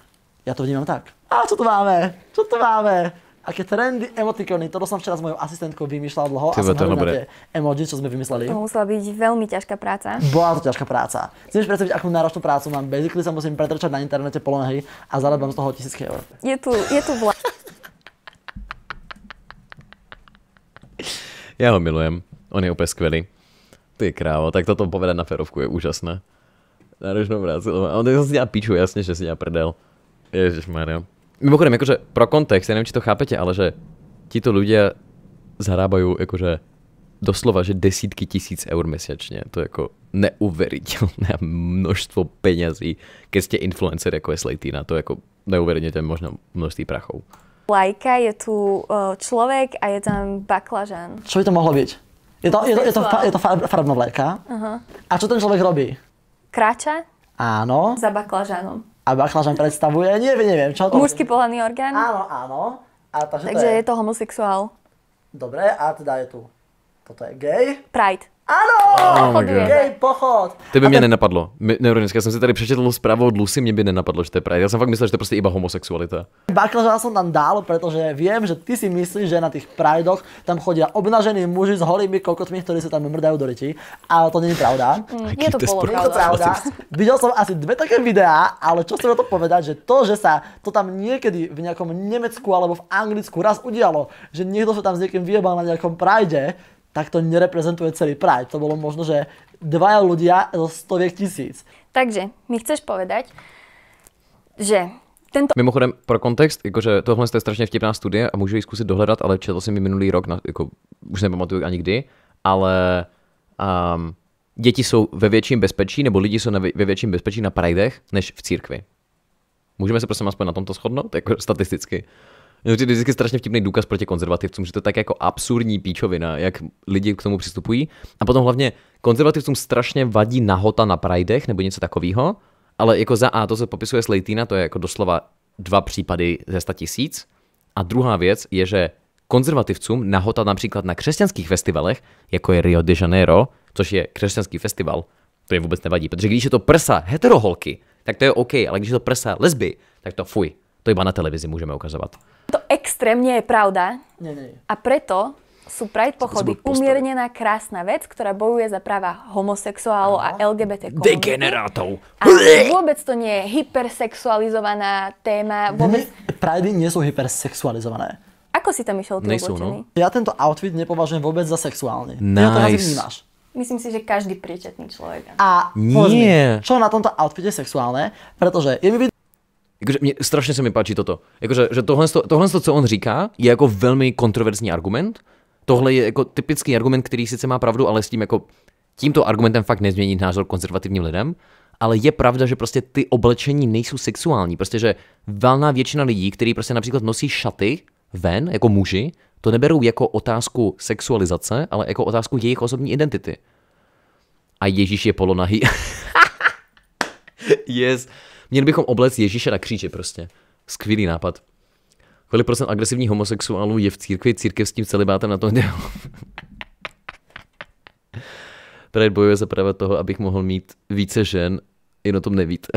Ja to vnímam tak. A co to máme? Co to máme? A keď trendy emotikony, to som včera s mojou asistentkou vymýšľal dlho Tebe, a som emoji, čo sme vymysleli. To musela byť veľmi ťažká práca. Bola to ťažká práca. Si predstaviť, akú náročnú prácu mám. Basically sa musím pretrčať na internete polonahy a zarábam z toho tisícky eur. Je tu, je tu vla... Já ho milujem. On je úplně To Ty krávo, tak toto povedať na ferovku je úžasné. Náročnou práci. On to si dělá píču, jasně, že si dělá prdel. Ježíš Mario. Mimochodem, jakože pro kontext, já nevím, či to chápete, ale že tito lidé zarábají jakože doslova, že desítky tisíc eur měsíčně. To je jako neuvěřitelné množstvo penězí, Když jste influencer jako je Slejtina. To je jako neuvěřitelné možná množství prachov. Lajka, je tu eh, člověk a je tam baklažen. Co by to mohlo být? Je to, je to, je to, je to farbná vléka. Uh-huh. A co ten člověk robí? Kráče? Ano. Za baklažanom. A bachla predstavuje, neviem, neviem, čo to... Mužský pohľadný orgán? Áno, áno. A takže takže to je... je to homosexuál. Dobre, a teda je tu, toto je gay. Pride. Ano, oh Gay pochod. To by mě ten... nenapadlo. Neuronicky, já jsem si tady přečetl zprávu od Lucy, mě by nenapadlo, že to je Pride. Já jsem fakt myslel, že to je prostě iba homosexualita. Baklaža jsem tam dál, protože vím, že ty si myslíš, že na těch Pridoch tam chodí obnažený muži s holými kokotmi, kteří se tam mrdají do rečí, ale to není pravda. Mm, je to polo, Je to pravda. Viděl jsem asi dvě také videa, ale čo chcem to povedať, že to, že se to tam někdy v nějakém Německu, alebo v Anglicku raz udialo, že někdo se tam s někým vyjebal na nejakom Pride, tak to nereprezentuje celý Pride. To bolo možno, že dvaja ľudia zo stoviek tisíc. Takže mi chceš povedať, že tento... Mimochodem, pro kontext, jakože tohle je strašně vtipná studie a můžu ji zkusit dohledat, ale četl jsem ji minulý rok, na, jako, už nepamatuju ani kdy, ale um, děti jsou ve větším bezpečí, nebo lidi jsou ve větším bezpečí na prajdech, než v církvi. Můžeme se prosím aspoň na tomto shodnout, jako statisticky. No, to je vždycky strašně vtipný důkaz proti konzervativcům, že to je tak jako absurdní píčovina, jak lidi k tomu přistupují. A potom hlavně konzervativcům strašně vadí nahota na prajdech nebo něco takového, ale jako za A to se popisuje Slejtina, to je jako doslova dva případy ze 100 tisíc. A druhá věc je, že konzervativcům nahota například na křesťanských festivalech, jako je Rio de Janeiro, což je křesťanský festival, to je vůbec nevadí, protože když je to prsa heteroholky, tak to je OK, ale když je to prsa lesby, tak to fuj, to iba na televizi můžeme ukazovat. To extrémne je pravda. Nie, nie, A preto sú Pride pochody umiernená krásna vec, ktorá bojuje za práva homosexuálov a LGBT komunity. Degenerátov. A vôbec to nie je hypersexualizovaná téma. Vôbec... Pridey nie sú hypersexualizované. Ako si tam išiel Nejsou, no. Ja tento outfit nepovažujem vôbec za sexuálny. Nice. Ja to Myslím si, že každý príčetný človek. A nie. čo na tomto outfite je sexuálne? Pretože je mi Jakože mě, strašně se mi páčí toto. Jakože že tohle, tohle, co on říká, je jako velmi kontroverzní argument. Tohle je jako typický argument, který sice má pravdu, ale s tím jako tímto argumentem fakt nezmění názor konzervativním lidem. Ale je pravda, že prostě ty oblečení nejsou sexuální. Prostě, že velná většina lidí, který prostě například nosí šaty ven, jako muži, to neberou jako otázku sexualizace, ale jako otázku jejich osobní identity. A Ježíš je polonahý. yes. Měli bychom oblec Ježíše na kříži prostě. Skvělý nápad. Kolik procent agresivních homosexuálů je v církvi, církev s tím celibátem na to dělal. Pride bojuje za práva toho, abych mohl mít více žen, jen o tom nevíte.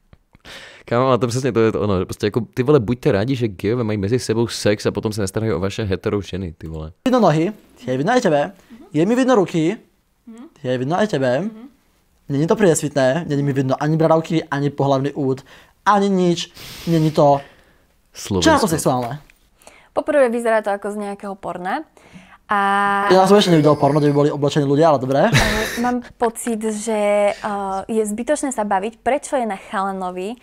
Kámo, a to přesně to je to ono. Prostě jako, ty vole, buďte rádi, že geové mají mezi sebou sex a potom se nestarají o vaše hetero ženy, ty vole. Vidno nohy, je vidno i tebe, mhm. je mi vidno ruky, mhm. je vidno i tebe, mhm. Není to priesvitné, není mi vidno ani bradavky, ani pohlavný úd, ani nič, není to Slovensko. sexuálne. Poprvé vyzerá to jako z nějakého porna. A... Já jsem ještě neviděl porno, kde by oblačení oblečení ale dobré. Eh, mám pocit, že eh, je zbytočné se bavit, prečo je na chalanovi,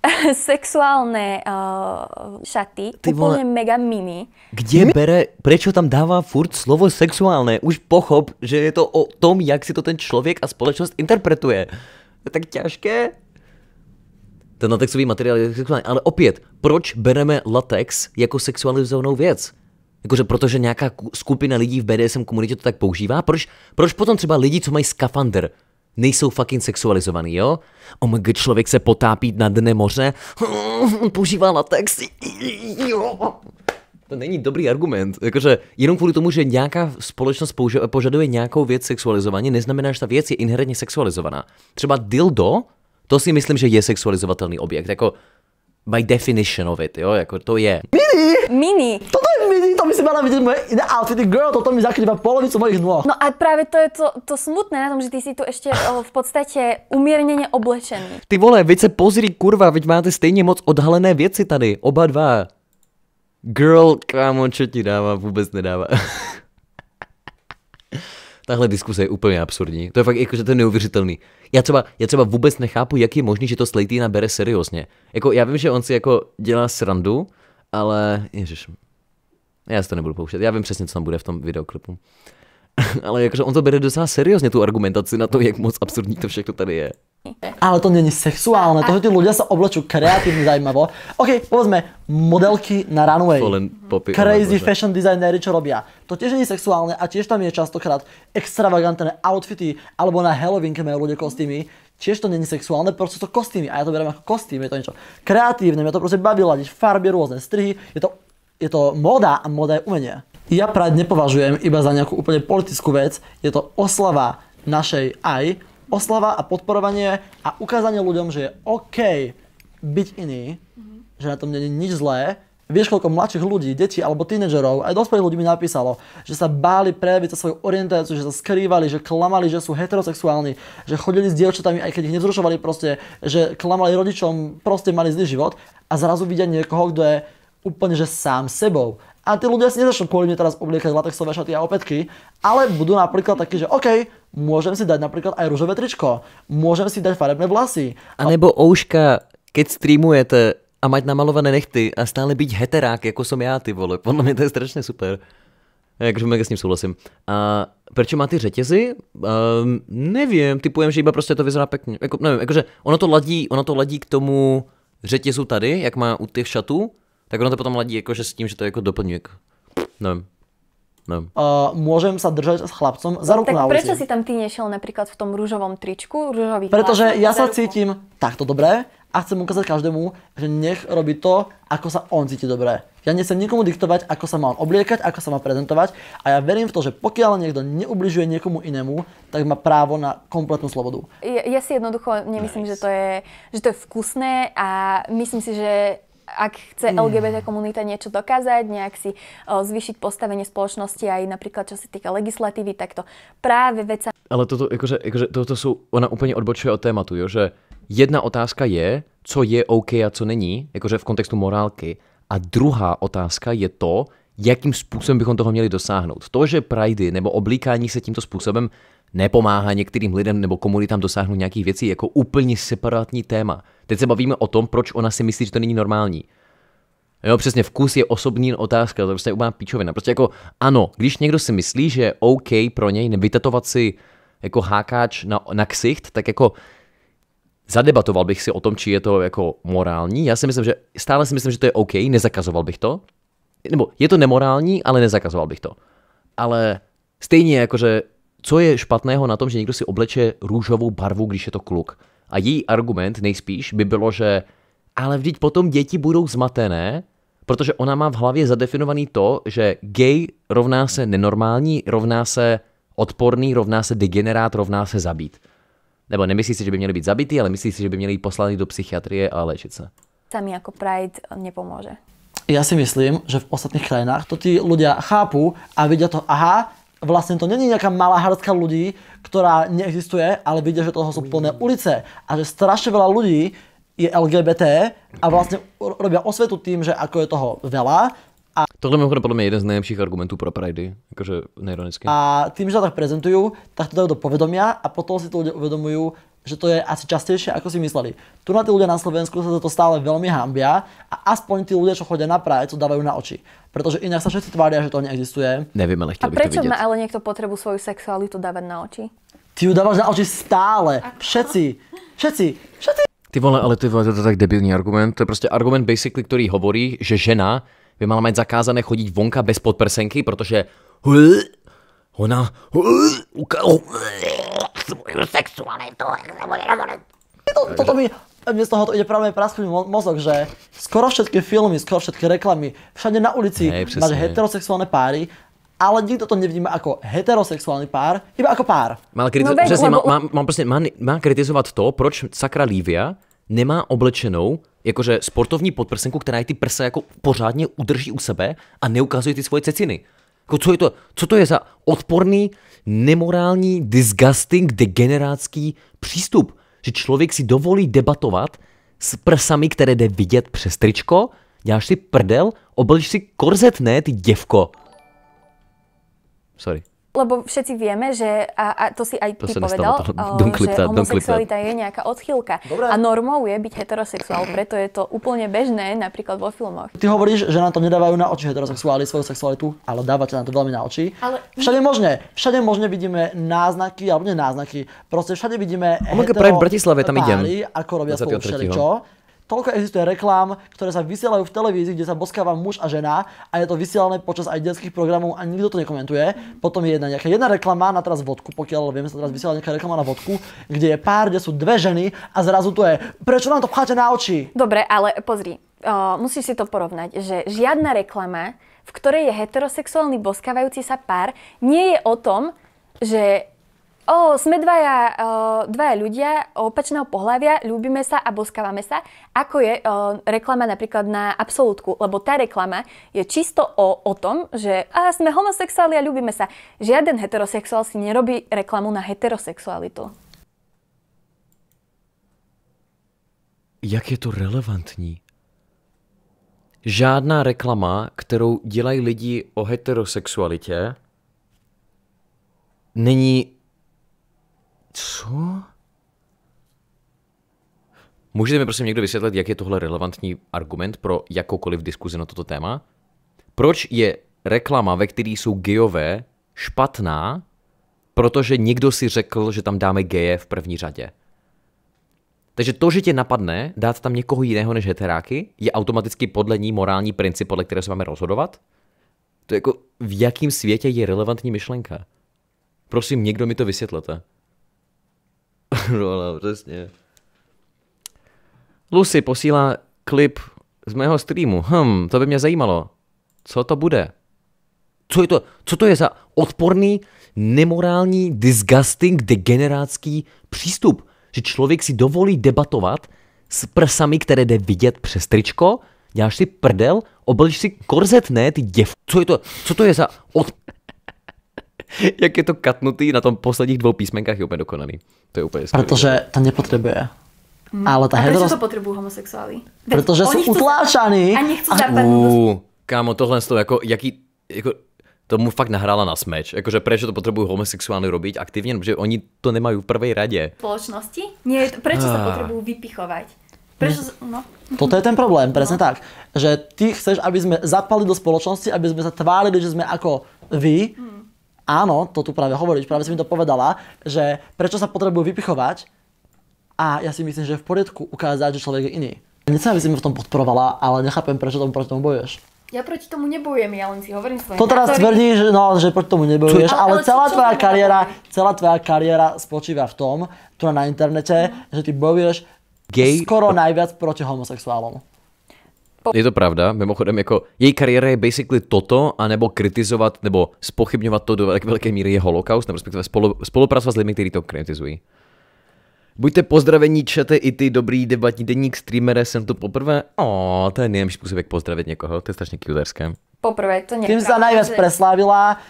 sexuálne uh, šaty, Ty úplne vole. mega mini. Kde hm? bere, prečo tam dáva furt slovo sexuálne? Už pochop, že je to o tom, jak si to ten člověk a společnost interpretuje. To je tak těžké. Ten latexový materiál je sexuální. Ale opět, proč bereme latex jako sexualizovanou věc? Jakože protože nějaká skupina lidí v BDSM komunitě to tak používá? Proč, proč potom třeba lidi, co mají skafander, nejsou fucking sexualizovaný, jo? OMG, oh člověk se potápí na dne moře, používá latex, jo. To není dobrý argument. Jakože jenom kvůli tomu, že nějaká společnost požaduje nějakou věc sexualizovaně, neznamená, že ta věc je inherentně sexualizovaná. Třeba dildo, to si myslím, že je sexualizovatelný objekt. Jako by definition of it, jo, jako to je. Mini! Mini! To je mini! by si mala vidieť moje iné outfity, girl, toto mi zakrýva polovicu mojich noh. No a právě to je to, to smutné na tom, že ty si tu ještě o, v podstatě umírněně oblečený. Ty vole, veď sa pozri, kurva, veď máte stejně moc odhalené věci tady, oba dva. Girl, kámo, čo ti dáva, vôbec nedáva. Tahle diskuse je úplně absurdní. To je fakt jako, že to je neuvěřitelný. Já třeba, já třeba vůbec nechápu, jak je možný, že to Slatina bere seriózně. Jako, já vím, že on si jako dělá srandu, ale... Ježiš, já si to nebudu pouštět, já vím přesně, co tam bude v tom videoklipu. Ale jakože on to bere docela seriózně, tu argumentaci na to, jak moc absurdní to všechno tady je. Ale to není sexuálne, to, že ti lidé se oblečú kreativně zajímavo. OK, povedzme, modelky na runway. Popy, oh Crazy oh fashion designery, čo robia. To tiež není sexuálne a tiež tam je častokrát extravagantné outfity, alebo na Halloween Halloweenke majú ľudia kostýmy. Tiež to není sexuálne, proste to kostýmy. A já to berem ako kostým, je to niečo kreatívne, mě to prostě baví ladiť, farby, rôzne strihy, je to je to móda a móda je umenie. Ja Pride nepovažujem iba za nejakú úplne politickú vec, je to oslava našej aj, oslava a podporovanie a ukázanie ľuďom, že je OK byť iný, mm-hmm. že na tom není nič zlé. Vieš, koľko mladších ľudí, detí alebo tínedžerov, aj dospelých ľudí mi napísalo, že sa báli prejaviť sa svoju orientáciu, že sa skrývali, že klamali, že sú heterosexuálni, že chodili s dievčatami, aj keď ich nevzrušovali proste, že klamali rodičom, proste mali zlý život a zrazu vidia niekoho, kto je úplne že sám sebou. A tí ľudia si nezačnú kvôli mne teraz obliekať latexové šaty a opätky, ale budú napríklad takí, že OK, môžem si dať napríklad aj rúžové tričko, môžem si dať farebné vlasy. A nebo ouška, keď streamujete a mať namalované nechty a stále být heterák, jako som já, ty vole. Podle mě to je strašně super. Jakože mega s ním souhlasím. A proč má ty řetězy? Um, nevím, typujem, že iba prostě to vyzerá pěkně. Jako, nevím, jakože ono to ladí, ono to ladí k tomu řetězu tady, jak má u těch šatů, tak ono to potom ladí jakože s tím, že to je jako doplňuje. Jako, nevím. No. Uh, můžem se držet s chlapcem, za no, ruku na ulici. prečo si tam ty nešel například v tom růžovém tričku, Protože já ja se cítím, takto dobré a chcem ukázat každému, že nech robí to, ako sa on cítí dobré. Ja nechcem nikomu diktovat, ako sa má on obliekať, ako sa má prezentovat a ja verím v to, že pokiaľ někdo neubližuje někomu inému, tak má právo na kompletnú slobodu. Ja, ja si jednoducho nemyslím, nice. že, to je, že to je vkusné a myslím si, že ak chce mm. LGBT komunita niečo dokázať, nejak si uh, zvýšiť postavenie spoločnosti aj napríklad čo sa týka legislatívy, tak to práve veca... Ale toto, jakože, jakože, toto jsou, ona úplně odbočuje od tématu, jo, že jedna otázka je, co je OK a co není, jakože v kontextu morálky, a druhá otázka je to, jakým způsobem bychom toho měli dosáhnout. To, že prajdy nebo oblíkání se tímto způsobem nepomáhá některým lidem nebo komunitám dosáhnout nějakých věcí, jako úplně separátní téma. Teď se bavíme o tom, proč ona si myslí, že to není normální. Jo, přesně, vkus je osobní otázka, to prostě je úplná píčovina. Prostě jako, ano, když někdo si myslí, že je OK pro něj vytetovat si jako hákáč na, na ksicht, tak jako zadebatoval bych si o tom, či je to jako morální. Já si myslím, že stále si myslím, že to je OK, nezakazoval bych to, nebo je to nemorální, ale nezakazoval bych to. Ale stejně jakože, co je špatného na tom, že někdo si obleče růžovou barvu, když je to kluk? A její argument nejspíš by bylo, že ale vždyť potom děti budou zmatené, protože ona má v hlavě zadefinovaný to, že gay rovná se nenormální, rovná se odporný, rovná se degenerát, rovná se zabít. Nebo nemyslí si, že by měli být zabity, ale myslí si, že by měli být poslaný do psychiatrie a léčit se. Tam jako Pride nepomůže. Já si myslím, že v ostatných krajinách to tí ľudia chápu a vidia to, aha, vlastně to není nějaká malá hrdka lidí, která neexistuje, ale vidí, že toho jsou plné ulice a že strašně veľa lidí je LGBT a vlastně robí osvětu tím, že ako je toho veľa. A Tohle mimochodem podle mě jeden z nejlepších argumentů pro Pridey, jakože neironicky. A tím, že to tak prezentují, tak to dají do povědomia a potom si to lidé uvědomují, že to je asi častejšie, ako si mysleli. Tu na tí ľudia na Slovensku sa za to stále veľmi hambia a aspoň tí ľudia, čo chodia na Prahe, to dávajú na oči. pretože inak sa všetci tvária, že to neexistuje. Nevím, ale chtěl a bych to A má ale niekto potrebu svoju sexualitu dávať na oči? Ty ju dávaš na oči stále. Všetci. Všetci. Všetci. Ty vole, ale ty vole, to je tak debilní argument. To je prostě argument basically, který hovorí, že žena by mala mať zakázané chodiť vonka bez podprsenky, protože ona sexualitu, to, to mi mi z toho to ide práve prasknúť mozog, že skoro všetky filmy, skoro všetky reklamy, všade na ulici hey, přesně. máš heterosexuálne páry, ale nikdo to nevnímá jako heterosexuální pár, iba jako pár. Má, kritizo- no, přesně, má, má, má, prostě, má, má kritizovat to, proč sakra Lívia nemá oblečenou jakože sportovní podprsenku, která je ty prsa jako pořádně udrží u sebe a neukazuje ty svoje ceciny. Jako co, je to, co to je za odporný, nemorální, disgusting, degenerátský přístup? Že člověk si dovolí debatovat s prsami, které jde vidět přes tričko, děláš si prdel, oblíš si korzet, ne, ty děvko. Sorry lebo všetci vieme, že, a, a to si aj to ty povedal, nestalo, to, eh, že homosexualita je nejaká odchýlka. Dobre. A normou je byť heterosexuál, preto je to úplne bežné, napríklad vo filmoch. Ty hovoríš, že na to nedávajú na oči heterosexuáli svoju sexualitu, ale dávate na to veľmi na oči. Ale... Všade možné, všade možné vidíme náznaky, alebo nie náznaky, proste všade vidíme oh hetero... práve v Bratislave tam idem. Ako robia spolu všeličo toľko existuje reklám, ktoré sa vysielajú v televízii, kde sa boskáva muž a žena a je to vysielané počas aj detských programov a nikto to nekomentuje. Potom je jedna nejaká jedna reklama na teraz vodku, pokiaľ viem, sa teraz vysiela nejaká reklama na vodku, kde je pár, kde sú dve ženy a zrazu to je, prečo nám to pcháte na oči? Dobre, ale pozri, o, musíš si to porovnať, že žiadna reklama, v ktorej je heterosexuálny boskávajúci sa pár, nie je o tom, že o, sme dvaja, o, dvaja ľudia opačného pohľavia, ľúbime sa a boskávame sa, ako je o, reklama napríklad na absolútku, lebo tá reklama je čisto o, o tom, že a sme homosexuáli a ľúbime sa. Žiaden heterosexuál si nerobí reklamu na heterosexualitu. Jak je to relevantní? Žádná reklama, kterou dělají lidi o heterosexualitě, není co? Můžete mi prosím někdo vysvětlit, jak je tohle relevantní argument pro jakoukoliv diskuzi na toto téma? Proč je reklama, ve které jsou gejové, špatná, protože někdo si řekl, že tam dáme geje v první řadě? Takže to, že tě napadne dát tam někoho jiného než heteráky, je automaticky podle ní morální princip, podle kterého se máme rozhodovat? To je jako, v jakém světě je relevantní myšlenka? Prosím, někdo mi to vysvětlete. no, no, přesně. Lucy posílá klip z mého streamu. Hm, to by mě zajímalo. Co to bude? Co, je to, co to je za odporný, nemorální, disgusting, degenerátský přístup? Že člověk si dovolí debatovat s prsami, které jde vidět přes tričko, děláš si prdel, oblíš si korzet, ne, ty děv... Co, je to, co to je za od... jak je to katnutý na tom posledních dvou písmenkách, je úplně dokonaný. To je úplně skvělý. Protože to nepotřebuje. Hmm. Ale ta a proč to potřebují homosexuály? Protože jsou utláčaný. A nechcú zapadnúť. Kámo, tohle z toho, jako, jaký, jako, to mu fakt nahrála na smeč. Jakože proč to potřebují homosexuály robiť aktivně, protože oni to nemají v prvej radě. Společnosti? Nie, proč se ah. potřebují vypichovat? no. Toto je ten problém, presne no. tak. Že ty chceš, aby sme zapali do spoločnosti, aby sme sa tvárili, že sme ako vy, mm áno, to tu práve hovoríš, práve si mi to povedala, že prečo sa potrebujú vypichovať a ja si myslím, že je v poriadku ukázať, že človek je iný. Nechcem, aby si mi v tom podporovala, ale nechápem, prečo tomu proti tomu bojuješ. Ja proti tomu nebojujem, ja len si hovorím svoje To teraz názory. že, no, že proti tomu nebojuješ, ale, ale celá čo, čo tvoja kariéra, celá tvoja kariéra spočíva v tom, tu na internete, mm. že ty bojuješ Gay. skoro najviac proti homosexuálom. Je to pravda, mimochodem jako její kariéra je basically toto, anebo kritizovat nebo spochybňovat to, do jak velké míry je holokaust, nebo respektive spolu, spolupracovat s lidmi, kteří to kritizují. Buďte pozdravení, čete i ty dobrý debatní denník streamere, jsem tu poprvé. O, to je nejlepší způsob, jak pozdravit někoho, to je strašně kuterské. Poprvé, to někdo. Tím se najvěc že... preslávila,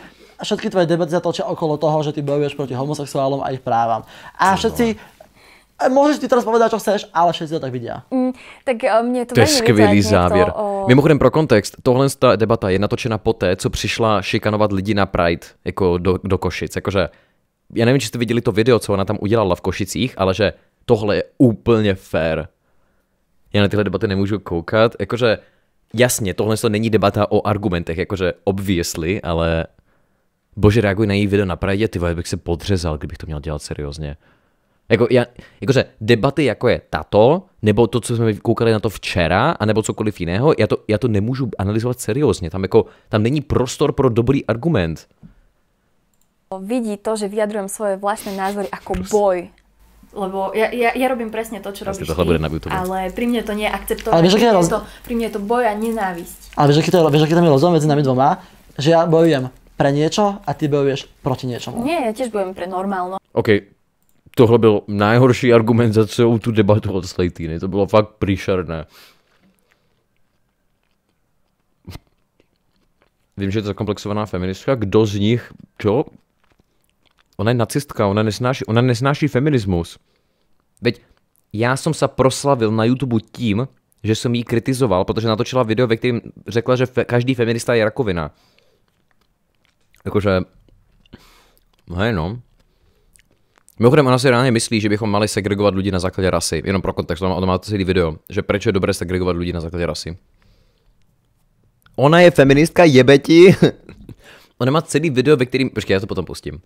všetky tvoje debaty zatočí okolo toho, že ty bojuješ proti homosexuálům a jejich právam. A všetci Můžeš ty teraz povedať, čo chceš, ale všetci to tak vidia. Mm, tak eh, mě to, to je skvělý závěr. O... Mimochodem pro kontext, tohle ta debata je natočena poté, co přišla šikanovat lidi na Pride, jako do, do Košic. Jakože, já nevím, či jste viděli to video, co ona tam udělala v Košicích, ale že tohle je úplně fair. Já na tyhle debaty nemůžu koukat, jakože jasně, tohle to není debata o argumentech, jakože obviously, ale bože, reaguj na její video na Pride, ty bych se podřezal, kdybych to měl dělat seriózně. Jako, já, jakože debaty jako je tato, nebo to, co jsme koukali na to včera, a nebo cokoliv jiného, já to, já to nemůžu analyzovat seriózně. Tam, jako, tam není prostor pro dobrý argument. Vidí to, že vyjadrujem svoje vlastné názory jako Prost. boj. Lebo ja, ja, ja robím presne to, čo Jasne, robíš ty, na ale pri mne to nie je akceptované. Ale vieš, je roz... to, pri mne je to boj a nenávisť. Ale vieš, aký, to, vieš, aký tam je rozdiel medzi nami dvoma? Že ja bojujem pre niečo a ty bojuješ proti niečomu. Nie, ja tiež bojujem pre normálno. OK, tohle byl nejhorší argument za celou tu debatu od Slejtýny. To bylo fakt příšerné. Vím, že je to zakomplexovaná feministka. Kdo z nich, čo? Ona je nacistka, ona nesnáší, ona nesnáší feminismus. Veď já jsem se proslavil na YouTube tím, že jsem jí kritizoval, protože natočila video, ve kterém řekla, že fe, každý feminista je rakovina. Jakože, no hej no, Mimochodem, ona si reálně myslí, že bychom mali segregovat lidi na základě rasy. Jenom pro kontext, ona má celý video, že proč je dobré segregovat lidi na základě rasy. Ona je feministka, jebeti. ona má celý video, ve kterým... Počkej, já to potom pustím.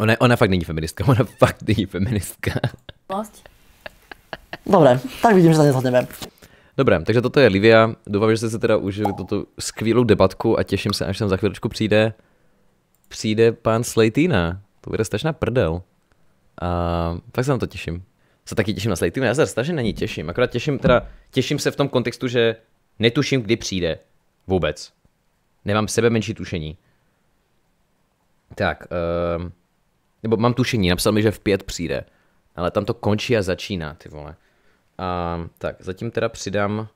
Ona, ona fakt není feministka, ona fakt není feministka. Dobré, tak vidím, že se nezhodneme. Dobré, takže toto je Livia. Doufám, že jste se teda užili tuto skvělou debatku a těším se, až sem za chvíličku přijde přijde pán Slejtýna. To bude strašná prdel. A tak se na to těším. Se taky těším na Slate Team Hazard, strašně na ní těším. Akorát těším, teda, těším se v tom kontextu, že netuším, kdy přijde. Vůbec. Nemám sebe menší tušení. Tak, um, nebo mám tušení, napsal mi, že v pět přijde. Ale tam to končí a začíná, ty vole. A, tak, zatím teda přidám